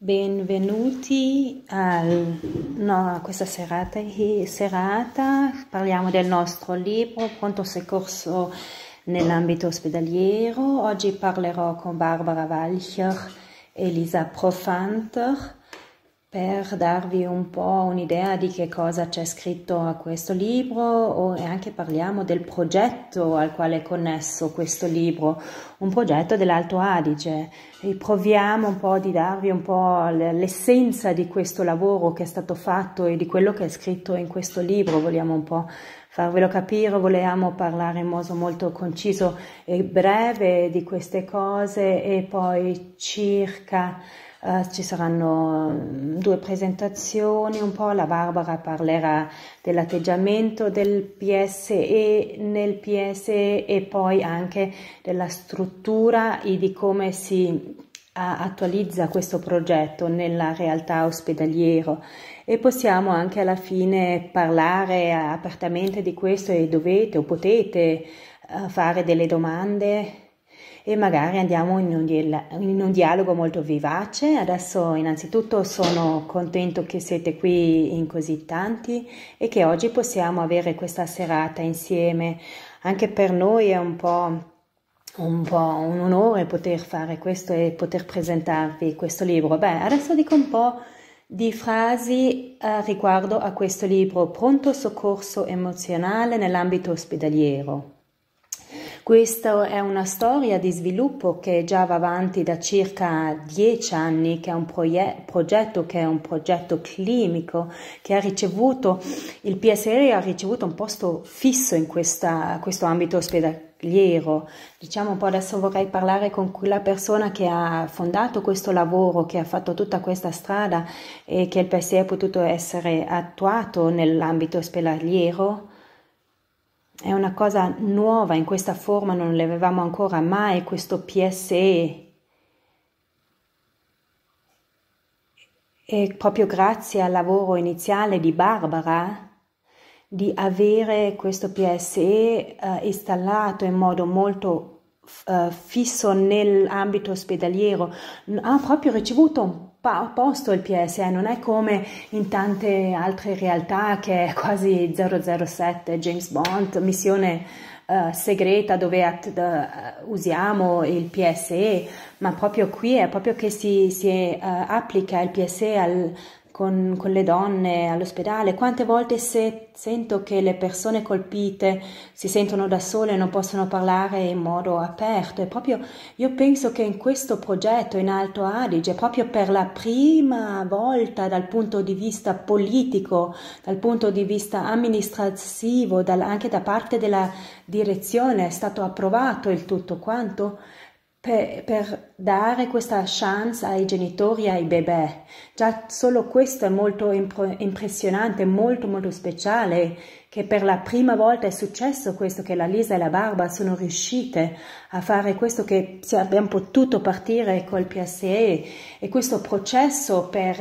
Benvenuti al, no, a questa serata, eh, serata, Parliamo del nostro libro Pronto Soccorso nell'ambito ospedaliero. Oggi parlerò con Barbara Walcher e Elisa Profanter per darvi un po' un'idea di che cosa c'è scritto a questo libro e anche parliamo del progetto al quale è connesso questo libro, un progetto dell'Alto Adige. E proviamo un po' di darvi un po' l'essenza di questo lavoro che è stato fatto e di quello che è scritto in questo libro, vogliamo un po' farvelo capire, volevamo parlare in modo molto conciso e breve di queste cose e poi circa eh, ci saranno mm, due presentazioni, un po' la Barbara parlerà dell'atteggiamento del PSE nel PSE e poi anche della struttura e di come si attualizza questo progetto nella realtà ospedaliero e possiamo anche alla fine parlare apertamente di questo e dovete o potete eh, fare delle domande e magari andiamo in un, dia- in un dialogo molto vivace. Adesso innanzitutto sono contento che siete qui in così tanti e che oggi possiamo avere questa serata insieme. Anche per noi è un po' un po' un onore poter fare questo e poter presentarvi questo libro. Beh, adesso dico un po' di frasi eh, riguardo a questo libro, Pronto soccorso emozionale nell'ambito ospedaliero. Questa è una storia di sviluppo che già va avanti da circa dieci anni, che è un proie- progetto che è un progetto clinico, che ha ricevuto, il PSR ha ricevuto un posto fisso in questa, questo ambito ospedaliero. Diciamo un po' adesso vorrei parlare con quella persona che ha fondato questo lavoro, che ha fatto tutta questa strada e che il PSR è potuto essere attuato nell'ambito ospedaliero è una cosa nuova, in questa forma non l'avevamo ancora mai, questo PSE. E proprio grazie al lavoro iniziale di Barbara, di avere questo PSE uh, eh, installato in modo molto uh, fisso nell'ambito ospedaliero, ha proprio ricevuto un posto il PSE, non è come in tante altre realtà che è quasi 007, James Bond, missione uh, segreta dove at, uh, usiamo il PSE, ma proprio qui è proprio che si, si uh, applica il PSE al, con, con le donne all'ospedale, quante volte se sento che le persone colpite si sentono da sole e non possono parlare in modo aperto. E proprio io penso che in questo progetto in Alto Adige, proprio per la prima volta dal punto di vista politico, dal punto di vista amministrativo, dal, anche da parte della direzione, è stato approvato il tutto quanto per, per dare questa chance ai genitori e ai bebè. Già solo questo è molto impre impressionante, molto molto speciale, che per la prima volta è successo questo, che la Lisa e la Barba sono riuscite a fare questo, che abbiamo potuto partire col PSE e questo processo per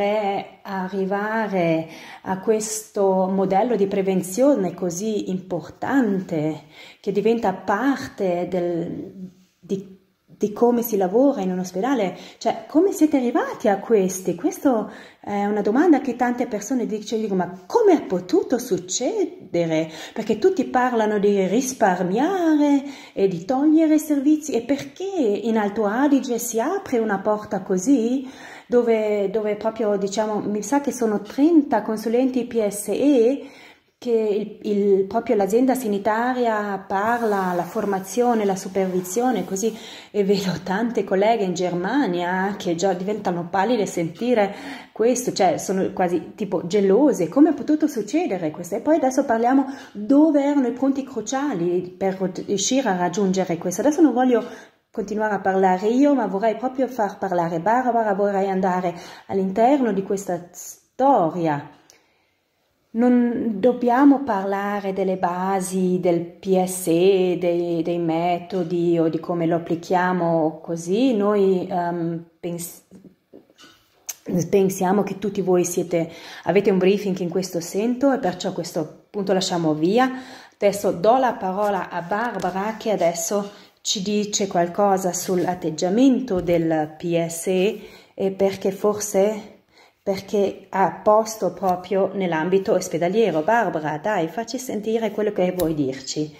arrivare a questo modello di prevenzione così importante, che diventa parte del, di di come si lavora in un ospedale, cioè come siete arrivati a questi? Questa è una domanda che tante persone dicono, ma come è potuto succedere? Perché tutti parlano di risparmiare e di togliere servizi e perché in Alto Adige si apre una porta così dove, dove proprio diciamo mi sa che sono 30 consulenti PSE che il, il, proprio l'azienda sanitaria parla la formazione, la supervisione, così e vedo tante colleghe in Germania che già diventano pallide a sentire questo, cioè sono quasi tipo gelose, come è potuto succedere questo? E poi adesso parliamo dove erano i punti cruciali per riuscire a raggiungere questo. Adesso non voglio continuare a parlare io, ma vorrei proprio far parlare Barbara, vorrei andare all'interno di questa storia non dobbiamo parlare delle basi del PSE, dei, dei metodi o di come lo applichiamo così, noi um, pens- pensiamo che tutti voi siete, avete un briefing in questo senso e perciò questo punto lasciamo via. Adesso do la parola a Barbara che adesso ci dice qualcosa sull'atteggiamento del PSE e perché forse perché ha posto proprio nell'ambito ospedaliero. Barbara, dai, facci sentire quello che vuoi dirci.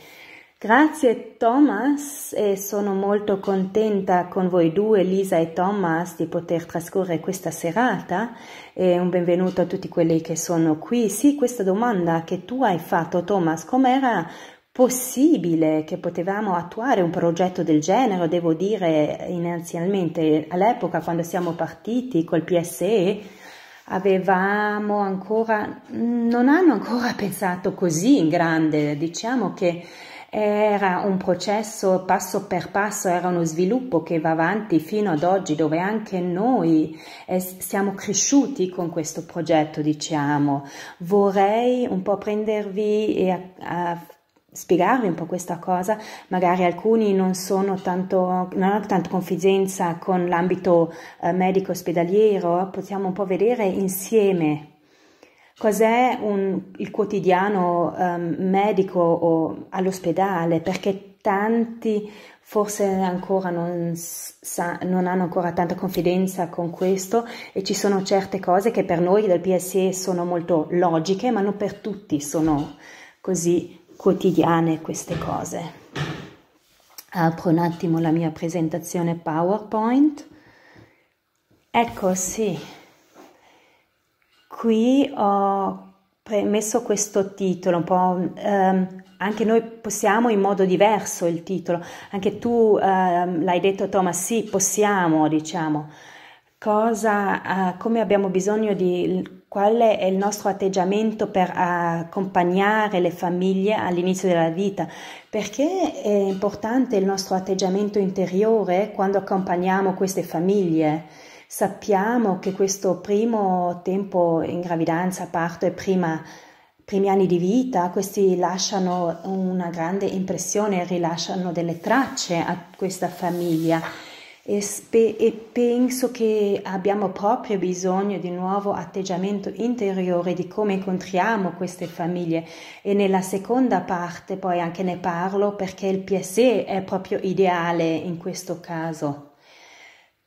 Grazie Thomas e sono molto contenta con voi due, Lisa e Thomas, di poter trascorrere questa serata e un benvenuto a tutti quelli che sono qui. Sì, questa domanda che tu hai fatto Thomas, com'era possibile che potevamo attuare un progetto del genere? Devo dire, inizialmente all'epoca quando siamo partiti col PSE, avevamo ancora, non hanno ancora pensato così in grande, diciamo che era un processo passo per passo, era uno sviluppo che va avanti fino ad oggi dove anche noi eh, siamo cresciuti con questo progetto, diciamo. Vorrei un po' prendervi e a, a spiegarvi un po' questa cosa, magari alcuni non, tanto, non hanno tanta confidenza con l'ambito eh, medico ospedaliero, possiamo un po' vedere insieme cos'è il quotidiano um, medico all'ospedale, perché tanti forse ancora non, sa, non, hanno ancora tanta confidenza con questo e ci sono certe cose che per noi del PSE sono molto logiche, ma non per tutti sono così quotidiane queste cose. Apro un attimo la mia presentazione PowerPoint. Ecco, sì, qui ho messo questo titolo, un po', ehm, anche noi possiamo in modo diverso il titolo, anche tu ehm, l'hai detto Thomas, sì, possiamo, diciamo, cosa, eh, come abbiamo bisogno di Qual è il nostro atteggiamento per accompagnare le famiglie all'inizio della vita? Perché è importante il nostro atteggiamento interiore quando accompagniamo queste famiglie? Sappiamo che questo primo tempo in gravidanza, parto e prima primi anni di vita, questi lasciano una grande impressione, rilasciano delle tracce a questa famiglia e, spe- e, penso che abbiamo proprio bisogno di un nuovo atteggiamento interiore di come incontriamo queste famiglie e nella seconda parte poi anche ne parlo perché il PSE è proprio ideale in questo caso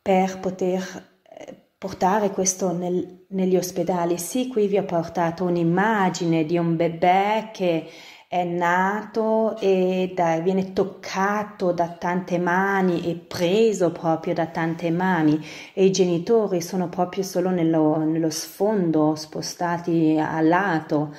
per poter eh, portare questo nel, negli ospedali. Sì, qui vi ho portato un'immagine di un bebè che è nato e dai, viene toccato da tante mani e preso proprio da tante mani e i genitori sono proprio solo nello, nello sfondo, spostati a lato.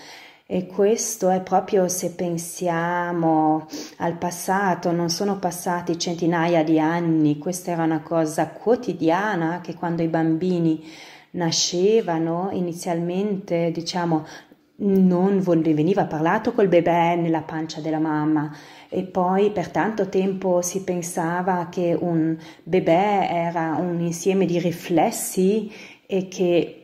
E questo è proprio se pensiamo al passato, non sono passati centinaia di anni, questa era una cosa quotidiana che quando i bambini nascevano inizialmente diciamo non veniva parlato col bebè nella pancia della mamma e poi per tanto tempo si pensava che un bebè era un insieme di riflessi e che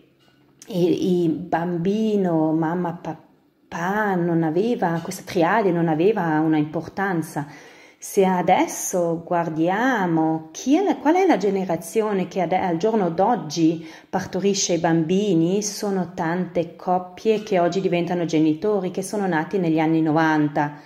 il bambino, mamma, papà non aveva, questa triade non aveva una importanza. Se adesso guardiamo è, qual è la generazione che ad, al giorno d'oggi partorisce i bambini, sono tante coppie che oggi diventano genitori, che sono nati negli anni 90.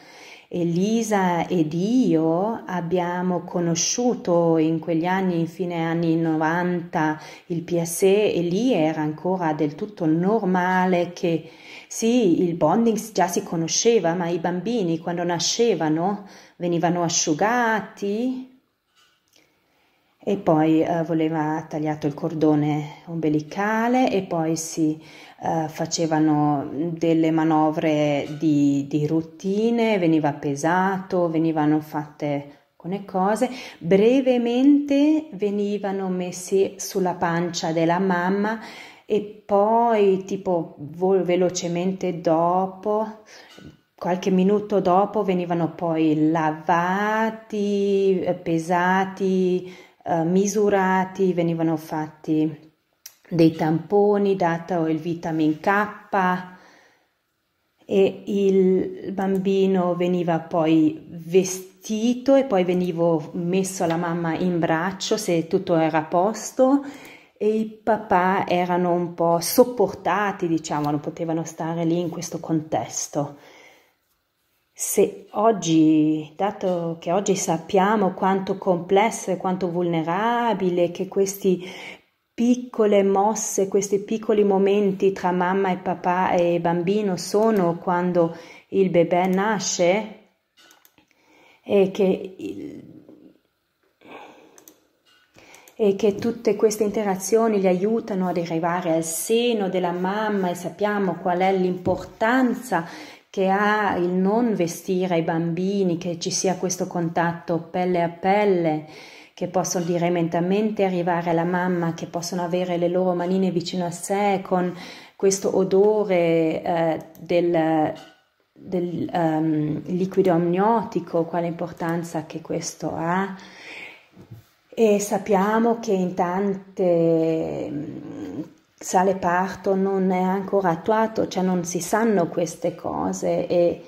Elisa ed io abbiamo conosciuto in quegli anni, in fine anni 90, il PSE e lì era ancora del tutto normale che sì, il bonding già si conosceva, ma i bambini quando nascevano venivano asciugati e poi eh, voleva tagliato il cordone ombelicale e poi si eh, facevano delle manovre di, di routine, veniva pesato, venivano fatte alcune cose, brevemente venivano messi sulla pancia della mamma e poi tipo velocemente dopo Qualche minuto dopo venivano poi lavati, eh, pesati, eh, misurati, venivano fatti dei tamponi, dato il vitamin K e il bambino veniva poi vestito e poi venivo messo alla mamma in braccio se tutto era a posto e i papà erano un po' sopportati, diciamo, non potevano stare lì in questo contesto se oggi, dato che oggi sappiamo quanto complesso e quanto vulnerabile che queste piccole mosse, questi piccoli momenti tra mamma e papà e bambino sono quando il bebè nasce e che, e che tutte queste interazioni gli aiutano ad arrivare al seno della mamma e sappiamo qual è l'importanza che ha il non vestire i bambini, che ci sia questo contatto pelle a pelle, che possono direttamente arrivare alla mamma, che possono avere le loro manine vicino a sé con questo odore eh, del, del um, liquido amniotico, quale importanza che questo ha. E sappiamo che in tante sale parto non è ancora attuato, cioè non si sanno queste cose e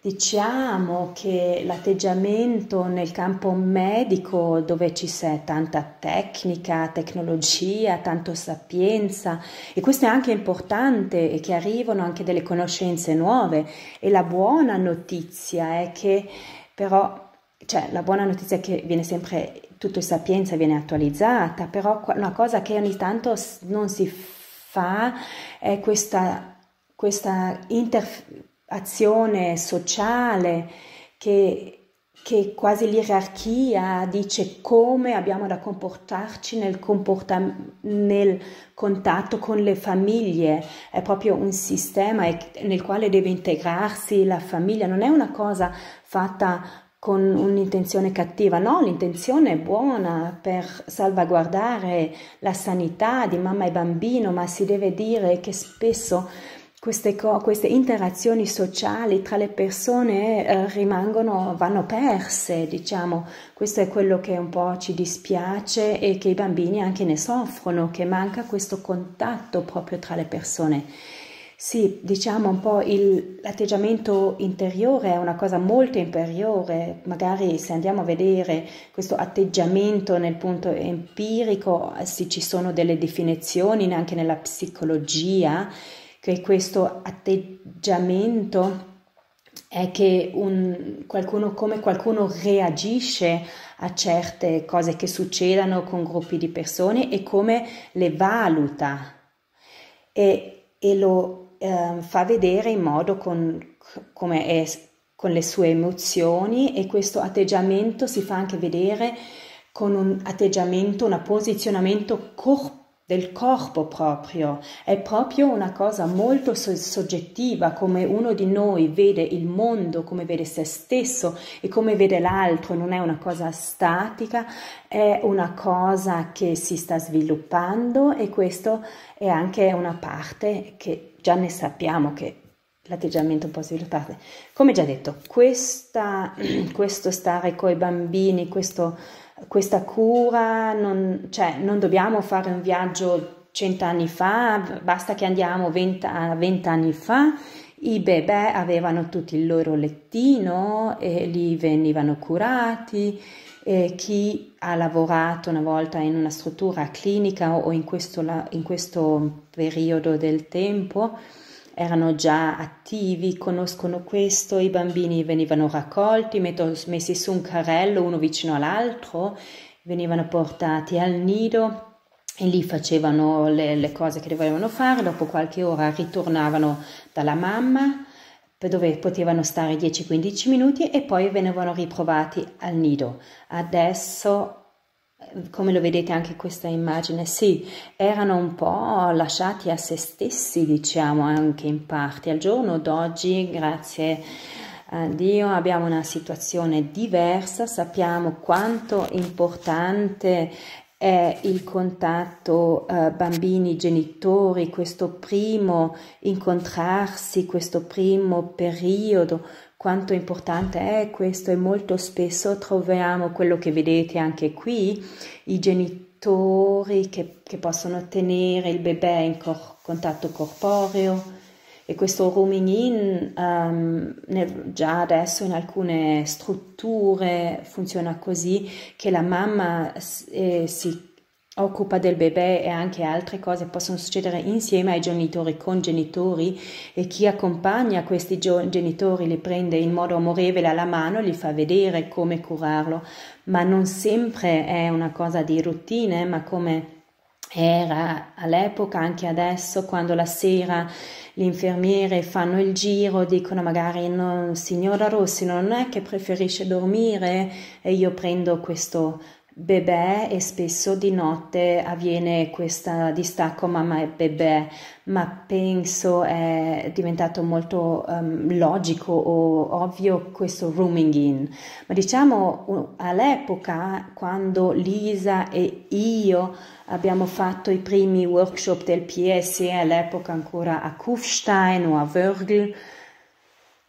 diciamo che l'atteggiamento nel campo medico dove ci c'è tanta tecnica, tecnologia, tanto sapienza e questo è anche importante e che arrivano anche delle conoscenze nuove e la buona notizia è che però cioè la buona notizia che viene sempre tutto sapienza viene attualizzata, però una cosa che ogni tanto non si fa è questa, questa interazione sociale che, che quasi l'irarchia dice come abbiamo da comportarci nel, comporta- nel contatto con le famiglie, è proprio un sistema nel quale deve integrarsi la famiglia, non è una cosa fatta con un'intenzione cattiva, no, l'intenzione è buona per salvaguardare la sanità di mamma e bambino, ma si deve dire che spesso queste, co- queste interazioni sociali tra le persone eh, rimangono, vanno perse, diciamo, questo è quello che un po' ci dispiace e che i bambini anche ne soffrono, che manca questo contatto proprio tra le persone. Sì, diciamo un po' il, l'atteggiamento interiore è una cosa molto inferiore, magari se andiamo a vedere questo atteggiamento nel punto empirico, eh, sì, ci sono delle definizioni anche nella psicologia, che questo atteggiamento è che un, qualcuno, come qualcuno reagisce a certe cose che succedono con gruppi di persone e come le valuta. E, e lo eh, fa vedere in modo con, come è, con le sue emozioni e questo atteggiamento si fa anche vedere con un atteggiamento, un posizionamento corporeo del corpo proprio, è proprio una cosa molto so- soggettiva, come uno di noi vede il mondo, come vede se stesso e come vede l'altro, non è una cosa statica, è una cosa che si sta sviluppando e questo è anche una parte che già ne sappiamo che l'atteggiamento un po' sviluppato. Come già detto, questa, questo stare con i bambini, questo, questa cura, non, cioè, non dobbiamo fare un viaggio cent'anni fa, basta che andiamo vent'anni fa, i bebè avevano tutti il loro lettino e lì venivano curati, eh, chi ha lavorato una volta in una struttura clinica o in questo, in questo periodo del tempo erano già attivi, conoscono questo, i bambini venivano raccolti, messi su un carrello uno vicino all'altro, venivano portati al nido e lì facevano le, le, cose che dovevano fare, dopo qualche ora ritornavano dalla mamma dove potevano stare 10-15 minuti e poi venivano riprovati al nido. Adesso, come lo vedete anche in questa immagine, sì, erano un po' lasciati a se stessi, diciamo, anche in parte. Al giorno d'oggi, grazie a Dio, abbiamo una situazione diversa, sappiamo quanto importante è il contatto eh, bambini-genitori, questo primo incontrarsi, questo primo periodo, quanto importante è questo e molto spesso troviamo quello che vedete anche qui, i genitori che, che possono tenere il bebè in cor- contatto corporeo, e questo rooming in um, ehm, nel, già adesso in alcune strutture funziona così che la mamma eh, si occupa del bebè e anche altre cose possono succedere insieme ai genitori, con genitori e chi accompagna questi gio- genitori li prende in modo amorevole alla mano, li fa vedere come curarlo, ma non sempre è una cosa di routine, ma come era all'epoca, anche adesso, quando la sera le infermiere fanno il giro, dicono magari no, signora Rossi non è che preferisce dormire e io prendo questo bebè e spesso di notte avviene questo distacco mamma e bebè, ma penso è diventato molto um, logico o ovvio questo rooming in. Ma diciamo all'epoca quando Lisa e io abbiamo fatto i primi workshop del PS, all'epoca ancora a Kufstein o a Wörgl,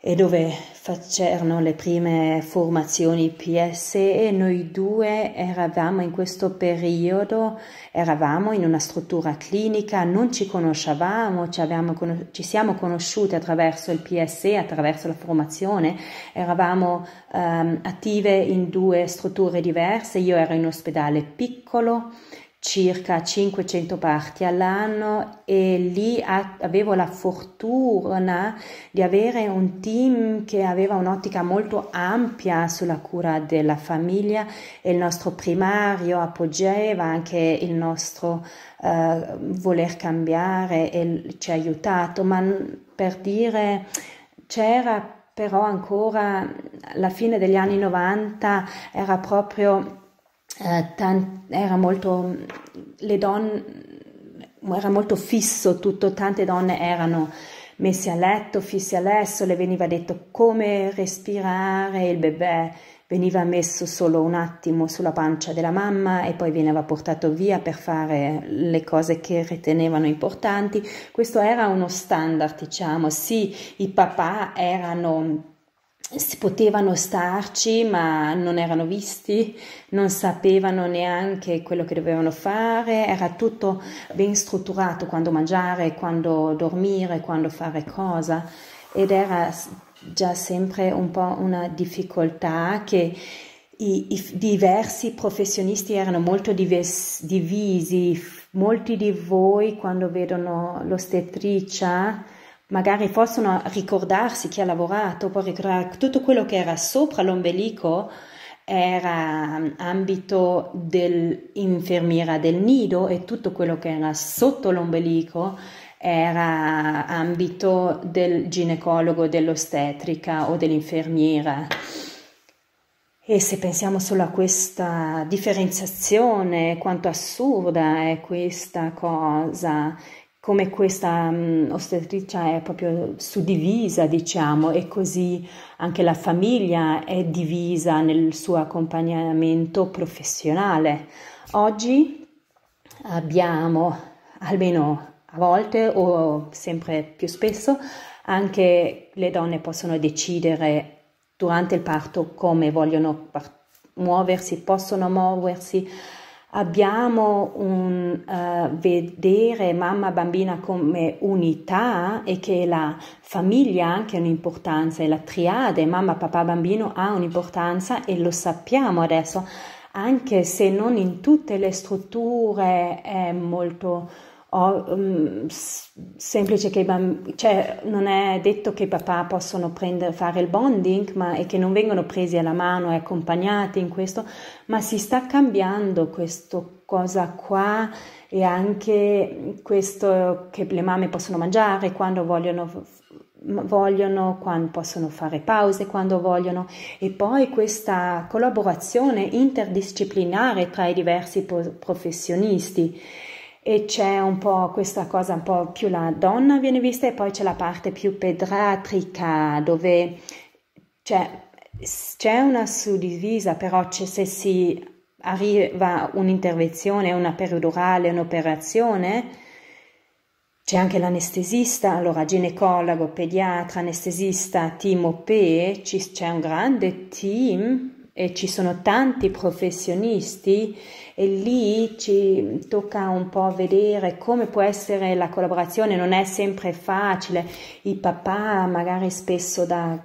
e dove facevano le prime formazioni PSE, noi due eravamo in questo periodo, eravamo in una struttura clinica, non ci conoscevamo, ci, avevamo, ci siamo conosciute attraverso il PSE, attraverso la formazione, eravamo um, attive in due strutture diverse, io ero in ospedale piccolo circa 500 parti all'anno e lì avevo la fortuna di avere un team che aveva un'ottica molto ampia sulla cura della famiglia e il nostro primario appoggiava anche il nostro eh, voler cambiare e ci ha aiutato, ma per dire c'era però ancora la fine degli anni 90 era proprio eh, era molto, le donne, era molto fisso tutto, tante donne erano messe a letto, fisse a lesso, le veniva detto come respirare, il bebè veniva messo solo un attimo sulla pancia della mamma e poi veniva portato via per fare le cose che ritenevano importanti. Questo era uno standard, diciamo. Sì, i papà erano si potevano starci ma non erano visti, non sapevano neanche quello che dovevano fare, era tutto ben strutturato quando mangiare, quando dormire, quando fare cosa ed era già sempre un po' una difficoltà che i, i diversi professionisti erano molto divers, divisi, molti di voi quando vedono l'ostetricia magari possono ricordarsi chi ha lavorato, può ricordare tutto quello che era sopra l'ombelico era mm, ambito dell'infermiera del nido e tutto quello che era sotto l'ombelico era ambito del ginecologo, dell'ostetrica o dell'infermiera. E se pensiamo solo a questa differenziazione, quanto assurda è questa cosa, come questa um, ostetricia è proprio suddivisa, diciamo, e così anche la famiglia è divisa nel suo accompagnamento professionale. Oggi abbiamo almeno a volte o sempre più spesso anche le donne possono decidere durante il parto come vogliono part- muoversi, possono muoversi abbiamo un uh, vedere mamma bambina come unità e che la famiglia ha anche un'importanza e la triade mamma papà bambino ha un'importanza e lo sappiamo adesso anche se non in tutte le strutture è molto o, um, semplice che i bambini, cioè non è detto che i papà possono prendere, fare il bonding, ma è che non vengono presi alla mano e accompagnati in questo, ma si sta cambiando questa cosa qua e anche questo che le mamme possono mangiare quando vogliono vogliono, quando possono fare pause quando vogliono e poi questa collaborazione interdisciplinare tra i diversi professionisti e c'è un po' questa cosa un po' più la donna viene vista e poi c'è la parte più pedratrica dove c'è, c'è una suddivisa però c'è, se si arriva un'intervenzione, una periodurale, un'operazione c'è anche l'anestesista, allora ginecologo, pediatra, anestesista, team OP, c'è un grande team e ci sono tanti professionisti e lì ci tocca un po' vedere come può essere la collaborazione, non è sempre facile, i papà magari spesso da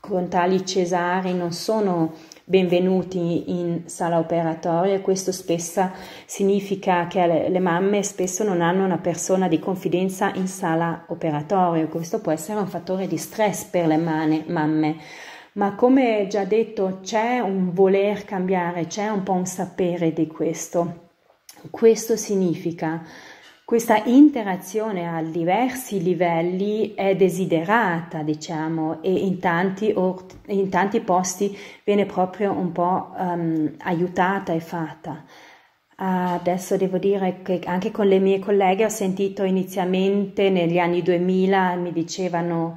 frontali cesari non sono benvenuti in sala operatoria e questo spesso significa che le, mamme spesso non hanno una persona di confidenza in sala operatoria, questo può essere un fattore di stress per le mamme ma come già detto c'è un voler cambiare, c'è un po' un sapere di questo. Questo significa questa interazione a diversi livelli è desiderata, diciamo, e in tanti, or- in tanti posti viene proprio un po' um, aiutata e fatta. Adesso devo dire che anche con le mie colleghe ho sentito inizialmente negli anni 2000 mi dicevano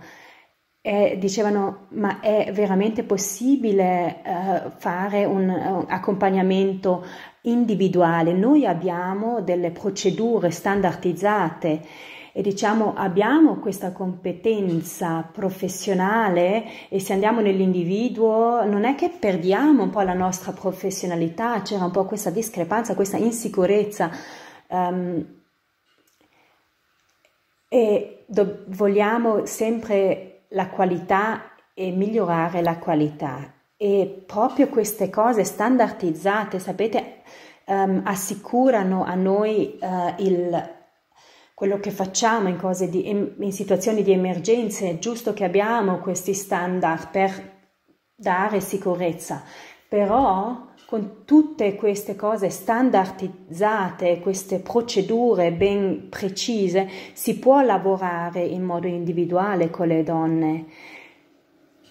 e dicevano ma è veramente possibile uh, fare un, un, accompagnamento individuale noi abbiamo delle procedure standardizzate e diciamo abbiamo questa competenza professionale e se andiamo nell'individuo non è che perdiamo un po' la nostra professionalità c'era un po' questa discrepanza questa insicurezza um, e do- vogliamo sempre la qualità e migliorare la qualità. E proprio queste cose standardizzate, sapete, um, assicurano a noi uh, il, quello che facciamo in, di, in, in situazioni di emergenza. È giusto che abbiamo questi standard per dare sicurezza, però con tutte queste cose standardizzate, queste procedure ben precise, si può lavorare in modo individuale con le donne.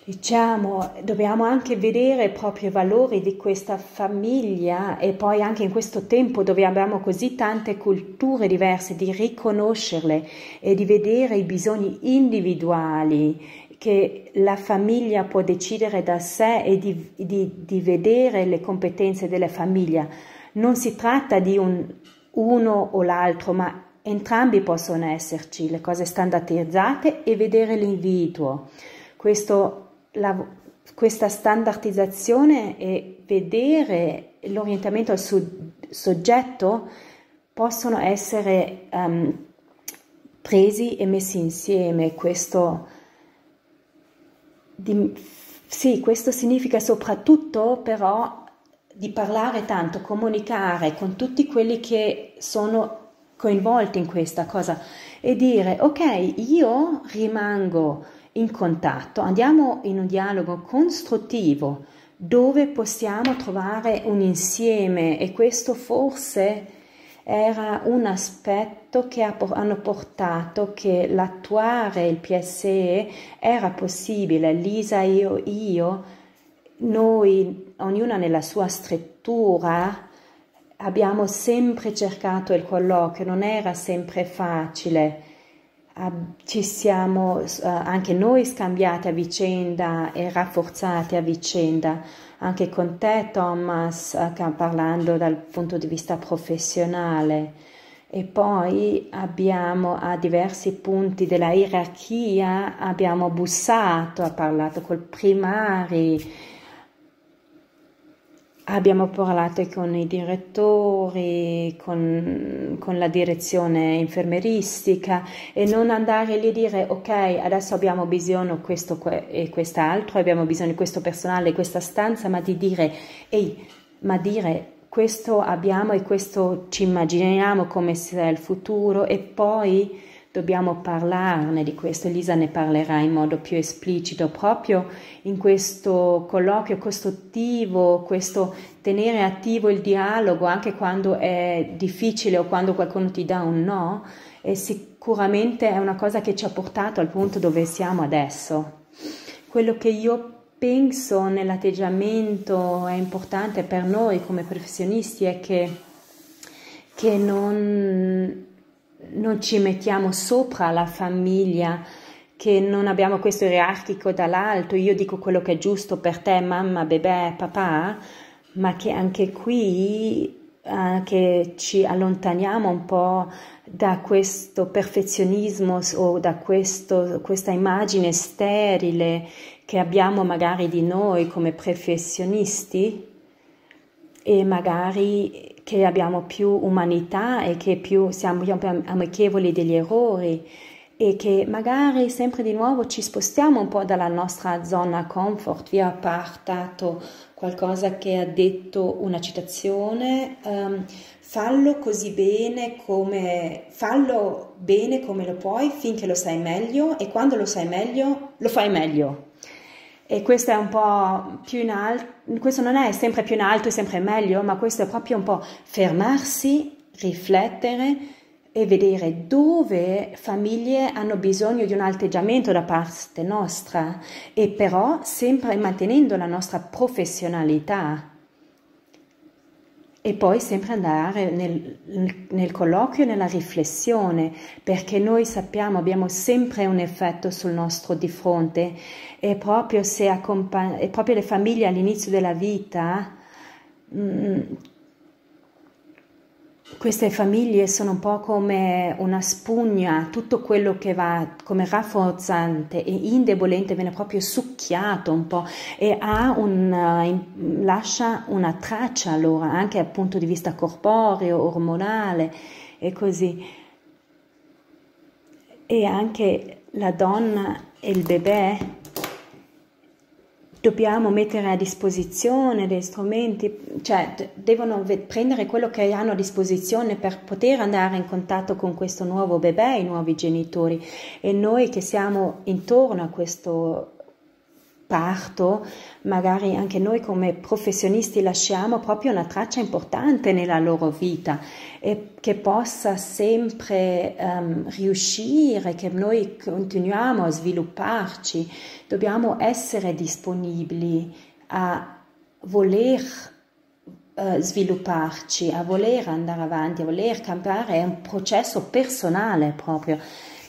Diciamo, dobbiamo anche vedere proprio i valori di questa famiglia e poi anche in questo tempo dove abbiamo così tante culture diverse, di riconoscerle e di vedere i bisogni individuali che la famiglia può decidere da sé e di, di, di vedere le competenze della famiglia. Non si tratta di un, uno o l'altro, ma entrambi possono esserci, le cose standardizzate e vedere l'individuo. Questo, la, questa standardizzazione e vedere l'orientamento al su, soggetto possono essere um, presi e messi insieme. Questo di, sì, questo significa soprattutto però di parlare tanto, comunicare con tutti quelli che sono coinvolti in questa cosa e dire ok, io rimango in contatto, andiamo in un dialogo costruttivo dove possiamo trovare un insieme e questo forse era un aspetto che ha, hanno portato che l'attuare il PSE era possibile. Lisa, io, io, noi, ognuna nella sua struttura, abbiamo sempre cercato il colloquio, non era sempre facile. Ci siamo eh, anche noi scambiate a vicenda e rafforzate a vicenda anche con te Thomas eh, parlando dal punto di vista professionale e poi abbiamo a diversi punti della gerarchia abbiamo bussato, ha parlato col primari, Abbiamo parlato con i direttori, con, con, la direzione infermeristica e non andare lì e dire ok adesso abbiamo bisogno di questo e quest'altro, abbiamo bisogno di questo personale, questa stanza, ma di dire ehi, ma dire questo abbiamo e questo ci immaginiamo come sarà il futuro e poi Dobbiamo parlarne di questo, Elisa ne parlerà in modo più esplicito proprio in questo colloquio costruttivo, questo tenere attivo il dialogo anche quando è difficile o quando qualcuno ti dà un no, e sicuramente è una cosa che ci ha portato al punto dove siamo adesso. Quello che io penso nell'atteggiamento è importante per noi come professionisti è che, che non, non ci mettiamo sopra la famiglia, che non abbiamo questo gerarchico dall'alto, io dico quello che è giusto per te, mamma, bebè, papà, ma che anche qui eh, ci allontaniamo un po' da questo perfezionismo o da questo, questa immagine sterile che abbiamo magari di noi come professionisti e magari che abbiamo più umanità e che più siamo più amichevoli degli errori e che magari sempre di nuovo ci spostiamo un po' dalla nostra zona comfort, vi ho portato qualcosa che ha detto una citazione, um, fallo così bene come, fallo bene come lo puoi finché lo sai meglio e quando lo sai meglio lo fai meglio. E questo è un po' più in alto questo non è sempre più in alto e sempre meglio, ma questo è proprio un po' fermarsi, riflettere e vedere dove famiglie hanno bisogno di un atteggiamento da parte nostra e però sempre mantenendo la nostra professionalità e poi sempre andare nel, nel colloquio nella riflessione, perché noi sappiamo, abbiamo sempre un effetto sul nostro di fronte e proprio, accompa- e proprio le famiglie all'inizio della vita, mh, mm, queste famiglie sono un po' come una spugna, tutto quello che va come rafforzante e indebolente viene proprio succhiato un po' e un, eh, lascia una traccia allora anche dal punto di vista corporeo, ormonale e così. E anche la donna e il bebè dobbiamo mettere a disposizione degli strumenti, cioè devono prendere quello che hanno a disposizione per poter andare in contatto con questo nuovo bebè, i nuovi genitori e noi che siamo intorno a questo parto, magari anche noi come professionisti lasciamo proprio una traccia importante nella loro vita e che possa sempre um, riuscire, che noi continuiamo a svilupparci, dobbiamo essere disponibili a voler uh, svilupparci, a voler andare avanti, a voler cambiare, è un processo personale proprio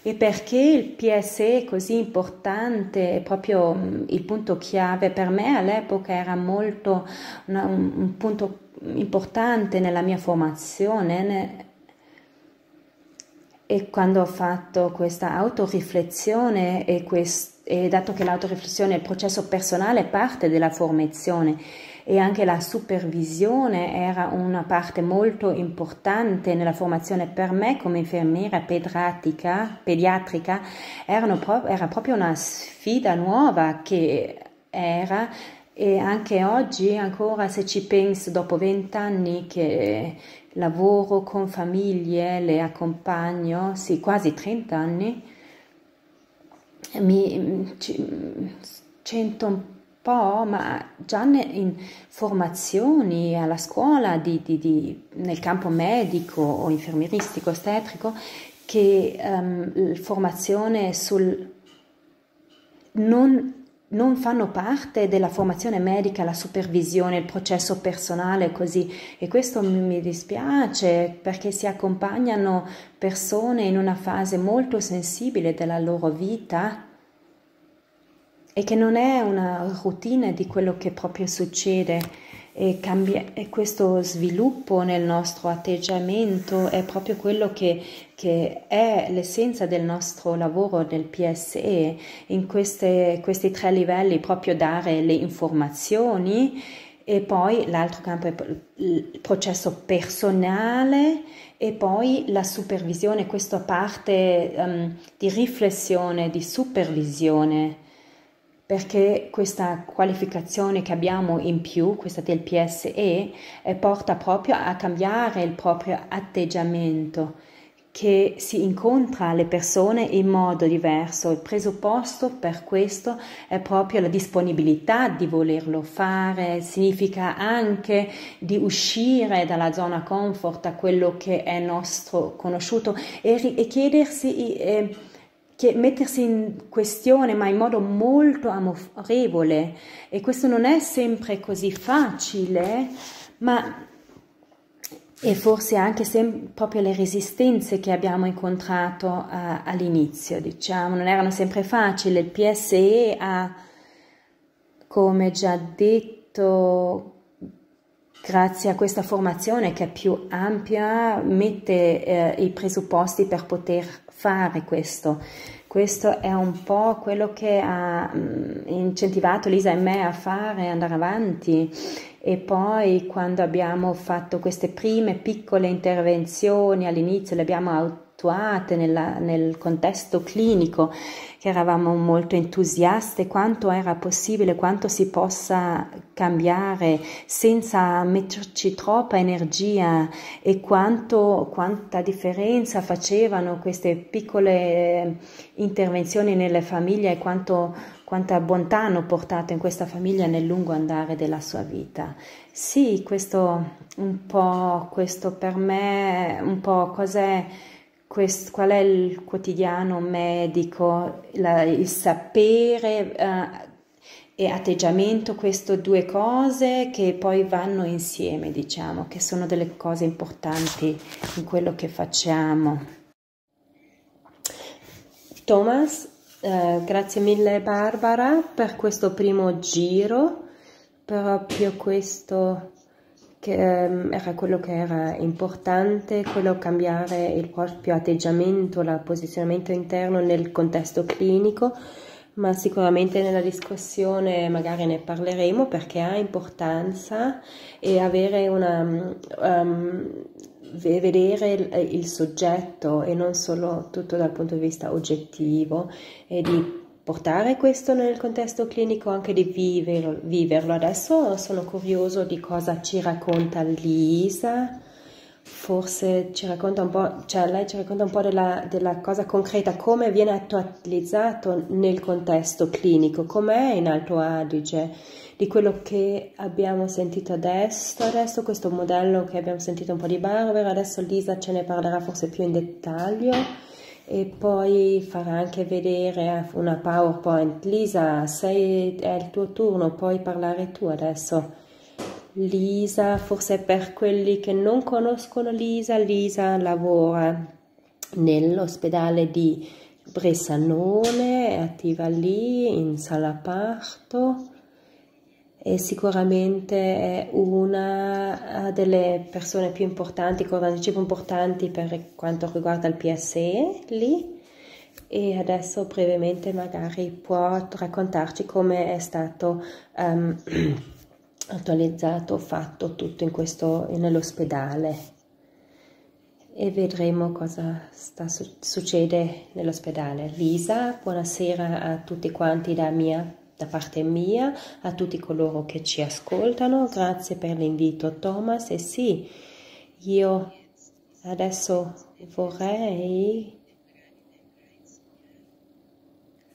e perché il PSE è così importante, è proprio mm, il punto chiave. Per me all'epoca era molto una, un, un punto importante nella mia formazione. Ne, e quando ho fatto questa autoriflessione e, quest- e dato che l'autoriflessione è il processo personale parte della formazione e anche la supervisione era una parte molto importante nella formazione per me come infermiera pediatrica, pro era proprio una sfida nuova che era e anche oggi ancora se ci penso dopo vent'anni che lavoro con famiglie, le accompagno, sì quasi 30 anni, mi sento un po' po', ma già in formazioni alla scuola di, di, di, nel campo medico o infermieristico, ostetrico, che um, formazione sul... Non, non fanno parte della formazione medica, la supervisione, il processo personale così e questo mi dispiace perché si accompagnano persone in una fase molto sensibile della loro vita e che non è una routine di quello che proprio succede e, cambia, e questo sviluppo nel nostro atteggiamento è proprio quello che, che è l'essenza del nostro lavoro del PSE, in queste, questi tre livelli proprio dare le informazioni e poi l'altro campo è il processo personale e poi la supervisione, questa parte um, di riflessione, di supervisione perché questa qualificazione che abbiamo in più, questa del PSE, eh, porta proprio a cambiare il proprio atteggiamento, che si incontra le persone in modo diverso. Il presupposto per questo è proprio la disponibilità di volerlo fare, significa anche di uscire dalla zona comfort, da quello che è nostro conosciuto e, e chiedersi... Eh, che mettersi in questione ma in modo molto amorevole e questo non è sempre così facile ma e forse anche proprio le resistenze che abbiamo incontrato uh, all'inizio, diciamo, non erano sempre facili. Il PSE ha, come già detto, grazie a questa formazione che è più ampia, mette eh, i presupposti per poter fare questo. Questo è un po' quello che ha mm, incentivato Lisa e me a fare, andare avanti. E poi quando abbiamo fatto queste prime piccole intervenzioni all'inizio, le abbiamo attuate nella, nel contesto clinico, che eravamo molto entusiaste quanto era possibile, quanto si possa cambiare senza metterci troppa energia e quanto, quanta differenza facevano queste piccole eh, intervenzioni nelle famiglie e quanto, quanta bontà hanno portato in questa famiglia nel lungo andare della sua vita. Sì, questo un po', questo per me un po' cos'è Quest, qual è il quotidiano medico, la, il sapere uh, e atteggiamento, queste due cose che poi vanno insieme, diciamo, che sono delle cose importanti in quello che facciamo. Thomas, uh, grazie mille Barbara per questo primo giro, proprio questo che ehm, era quello che era importante, quello cambiare il proprio atteggiamento, il posizionamento interno nel contesto clinico, ma sicuramente nella discussione magari ne parleremo perché ha importanza e avere una... Um, vedere il, il soggetto e non solo tutto dal punto di vista oggettivo e di portare questo nel contesto clinico, anche di viverlo, viverlo. Adesso sono curioso di cosa ci racconta Lisa, forse ci racconta un po', cioè lei ci racconta un po' della, della cosa concreta, come viene attualizzato nel contesto clinico, com'è in Alto Adige, di quello che abbiamo sentito adesso, adesso questo modello che abbiamo sentito un po' di Barbara, adesso Lisa ce ne parlerà forse più in dettaglio e poi farà anche vedere una PowerPoint. Lisa, sei, è il tuo turno, puoi parlare tu adesso. Lisa, forse per quelli che non conoscono Lisa, Lisa lavora nell'ospedale di Bressanone, è attiva lì in sala parto e sicuramente è una eh, delle persone più importanti, con anticipo importanti per quanto riguarda il PSE lì e adesso brevemente magari può raccontarci come è stato um, attualizzato, fatto tutto in questo, nell'ospedale e vedremo cosa sta, succede nell'ospedale. Lisa, buonasera a tutti quanti da mia da parte mia, a tutti coloro che ci ascoltano, grazie per l'invito Thomas e sì, io adesso vorrei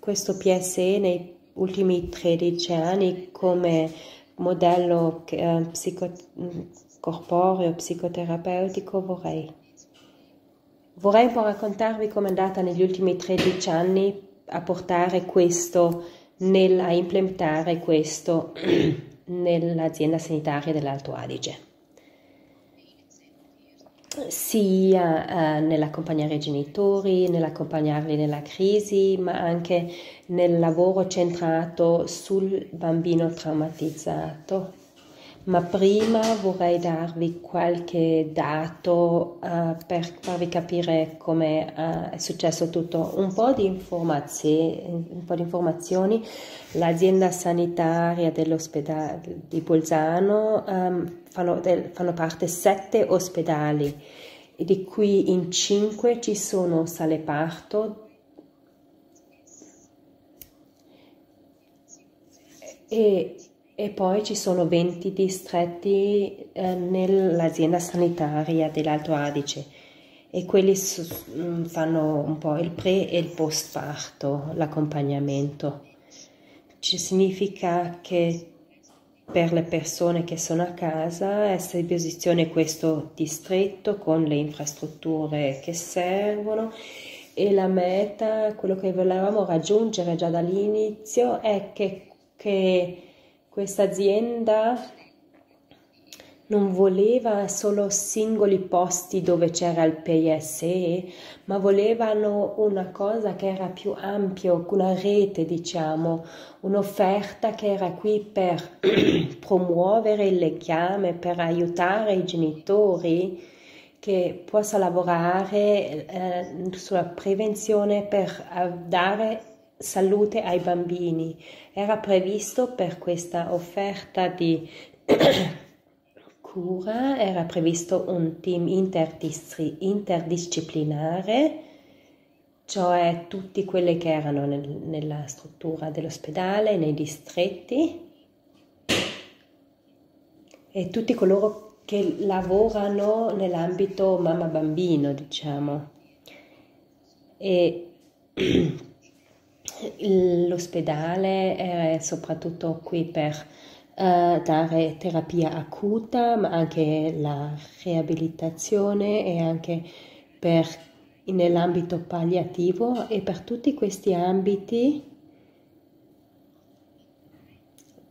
questo PSE nei ultimi 13 anni come modello eh, psico corporeo, psicoterapeutico vorrei. Vorrei un po' raccontarvi com'è andata negli ultimi 13 anni a portare questo nella implementare questo nell'azienda sanitaria dell'Alto Adige, sia eh, nell'accompagnare i genitori, nell'accompagnarli nella crisi, ma anche nel lavoro centrato sul bambino traumatizzato ma prima vorrei darvi qualche dato uh, per farvi capire come uh, è successo tutto. Un po, un po' di informazioni. L'azienda sanitaria dell'ospedale di Bolzano um, fanno, del, fanno parte sette ospedali, di cui in cinque ci sono sale parto, e e poi ci sono 20 distretti eh, nell'azienda sanitaria dell'Alto Adige e quelli su, mm, fanno un po' il pre e il post parto, l'accompagnamento. Ci significa che per le persone che sono a casa è a disposizione questo distretto con le infrastrutture che servono e la meta, quello che volevamo raggiungere già dall'inizio è che, che questa azienda non voleva solo singoli posti dove c'era il PSE, ma volevano una cosa che era più ampia, una rete, diciamo, un'offerta che era qui per promuovere il legame, per aiutare i genitori che possa lavorare eh, sulla prevenzione per eh, dare salute ai bambini. Era previsto per questa offerta di cura, era previsto un team interdisciplinare, cioè tutti quelli che erano nel, nella struttura dell'ospedale, nei distretti e tutti coloro che lavorano nell'ambito mamma-bambino, diciamo. E l'ospedale è soprattutto qui per uh, dare terapia acuta, ma anche la riabilitazione e anche per, nell'ambito palliativo e per tutti questi ambiti.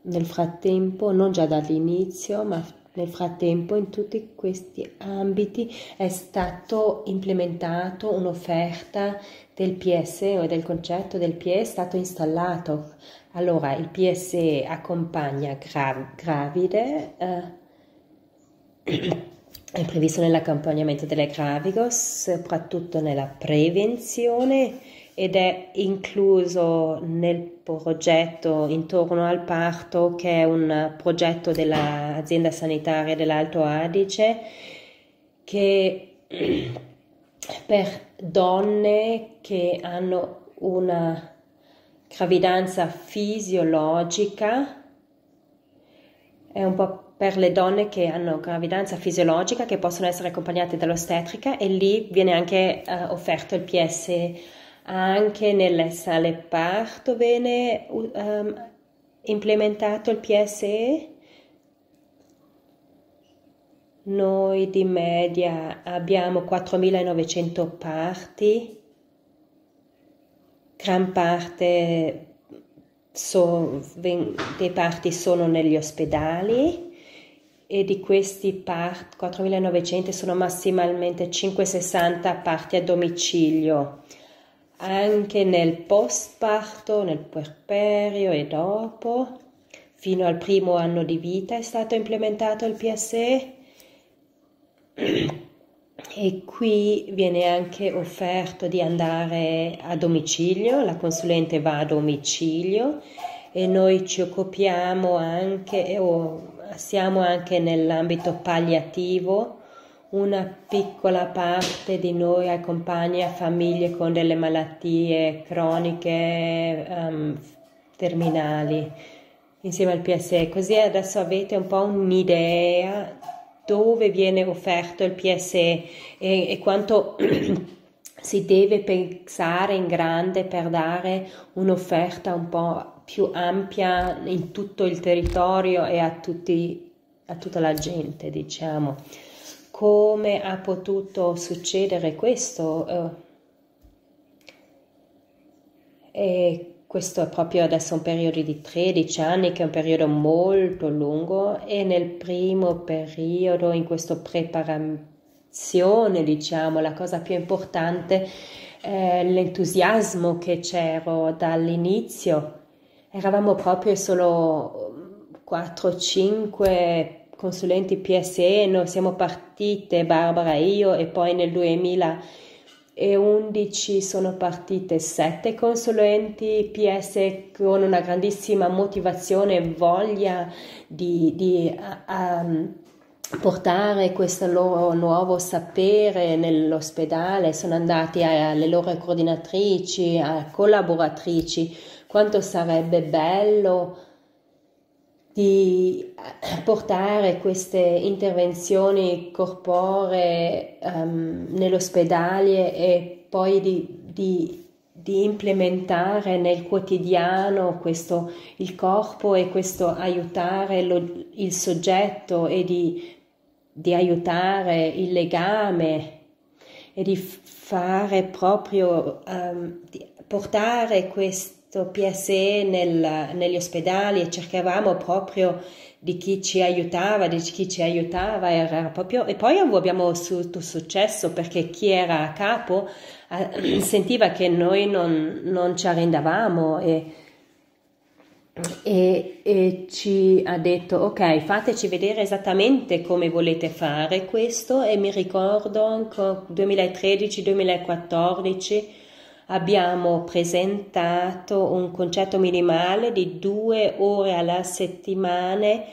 Nel frattempo, non già dall'inizio, ma nel frattempo in tutti questi ambiti è stato implementato un'offerta del PSE o del concetto del PSE è stato installato. Allora il PSE accompagna gra- gravide, eh, è previsto nell'accompagnamento delle gravide, soprattutto nella prevenzione ed è incluso nel progetto intorno al parto che è un progetto dell'azienda sanitaria dell'Alto Adige che per donne che hanno una gravidanza fisiologica è un po' per le donne che hanno gravidanza fisiologica che possono essere accompagnate dall'ostetrica e lì viene anche eh, offerto il PS anche nelle sale parto viene um, implementato il PSE. Noi di media abbiamo 4.900 parti, gran parte so, dei parti sono negli ospedali e di questi part, 4.900 sono massimalmente 560 parti a domicilio anche nel post parto, nel puerperio e dopo, fino al primo anno di vita è stato implementato il PSE e qui viene anche offerto di andare a domicilio, la consulente va a domicilio e noi ci occupiamo anche o siamo anche nell'ambito palliativo una piccola parte di noi accompagna famiglie con delle malattie croniche um, terminali insieme al PSE. Così adesso avete un po' un'idea dove viene offerto il PSE e, e quanto si deve pensare in grande per dare un'offerta un po' più ampia in tutto il territorio e a, tutti, a tutta la gente, diciamo come ha potuto succedere questo? Eh, e questo è proprio adesso un periodo di 13 anni che è un periodo molto lungo e nel primo periodo, in questa preparazione, diciamo, la cosa più importante è eh, l'entusiasmo che c'ero dall'inizio. Eravamo proprio solo 4-5 persone consulenti PSE, siamo partite, Barbara e io, e poi nel 2011 sono partite sette consulenti PSE con una grandissima motivazione e voglia di, di um, portare questo loro nuovo sapere nell'ospedale, sono andati alle loro coordinatrici, a collaboratrici, quanto sarebbe bello di eh, portare queste intervenzioni corporee um, nell'ospedale e poi di, di, di, implementare nel quotidiano questo, il corpo e questo aiutare lo, il soggetto e di, di aiutare il legame e di fare proprio, um, di portare questo questo PSE nel, negli ospedali e cercavamo proprio di chi ci aiutava, di chi ci aiutava, era proprio... e poi abbiamo avuto successo perché chi era a capo eh, sentiva che noi non, non ci arrendavamo e, e, e, ci ha detto ok fateci vedere esattamente come volete fare questo e mi ricordo 2013-2014 abbiamo presentato un concetto minimale di due ore alla settimana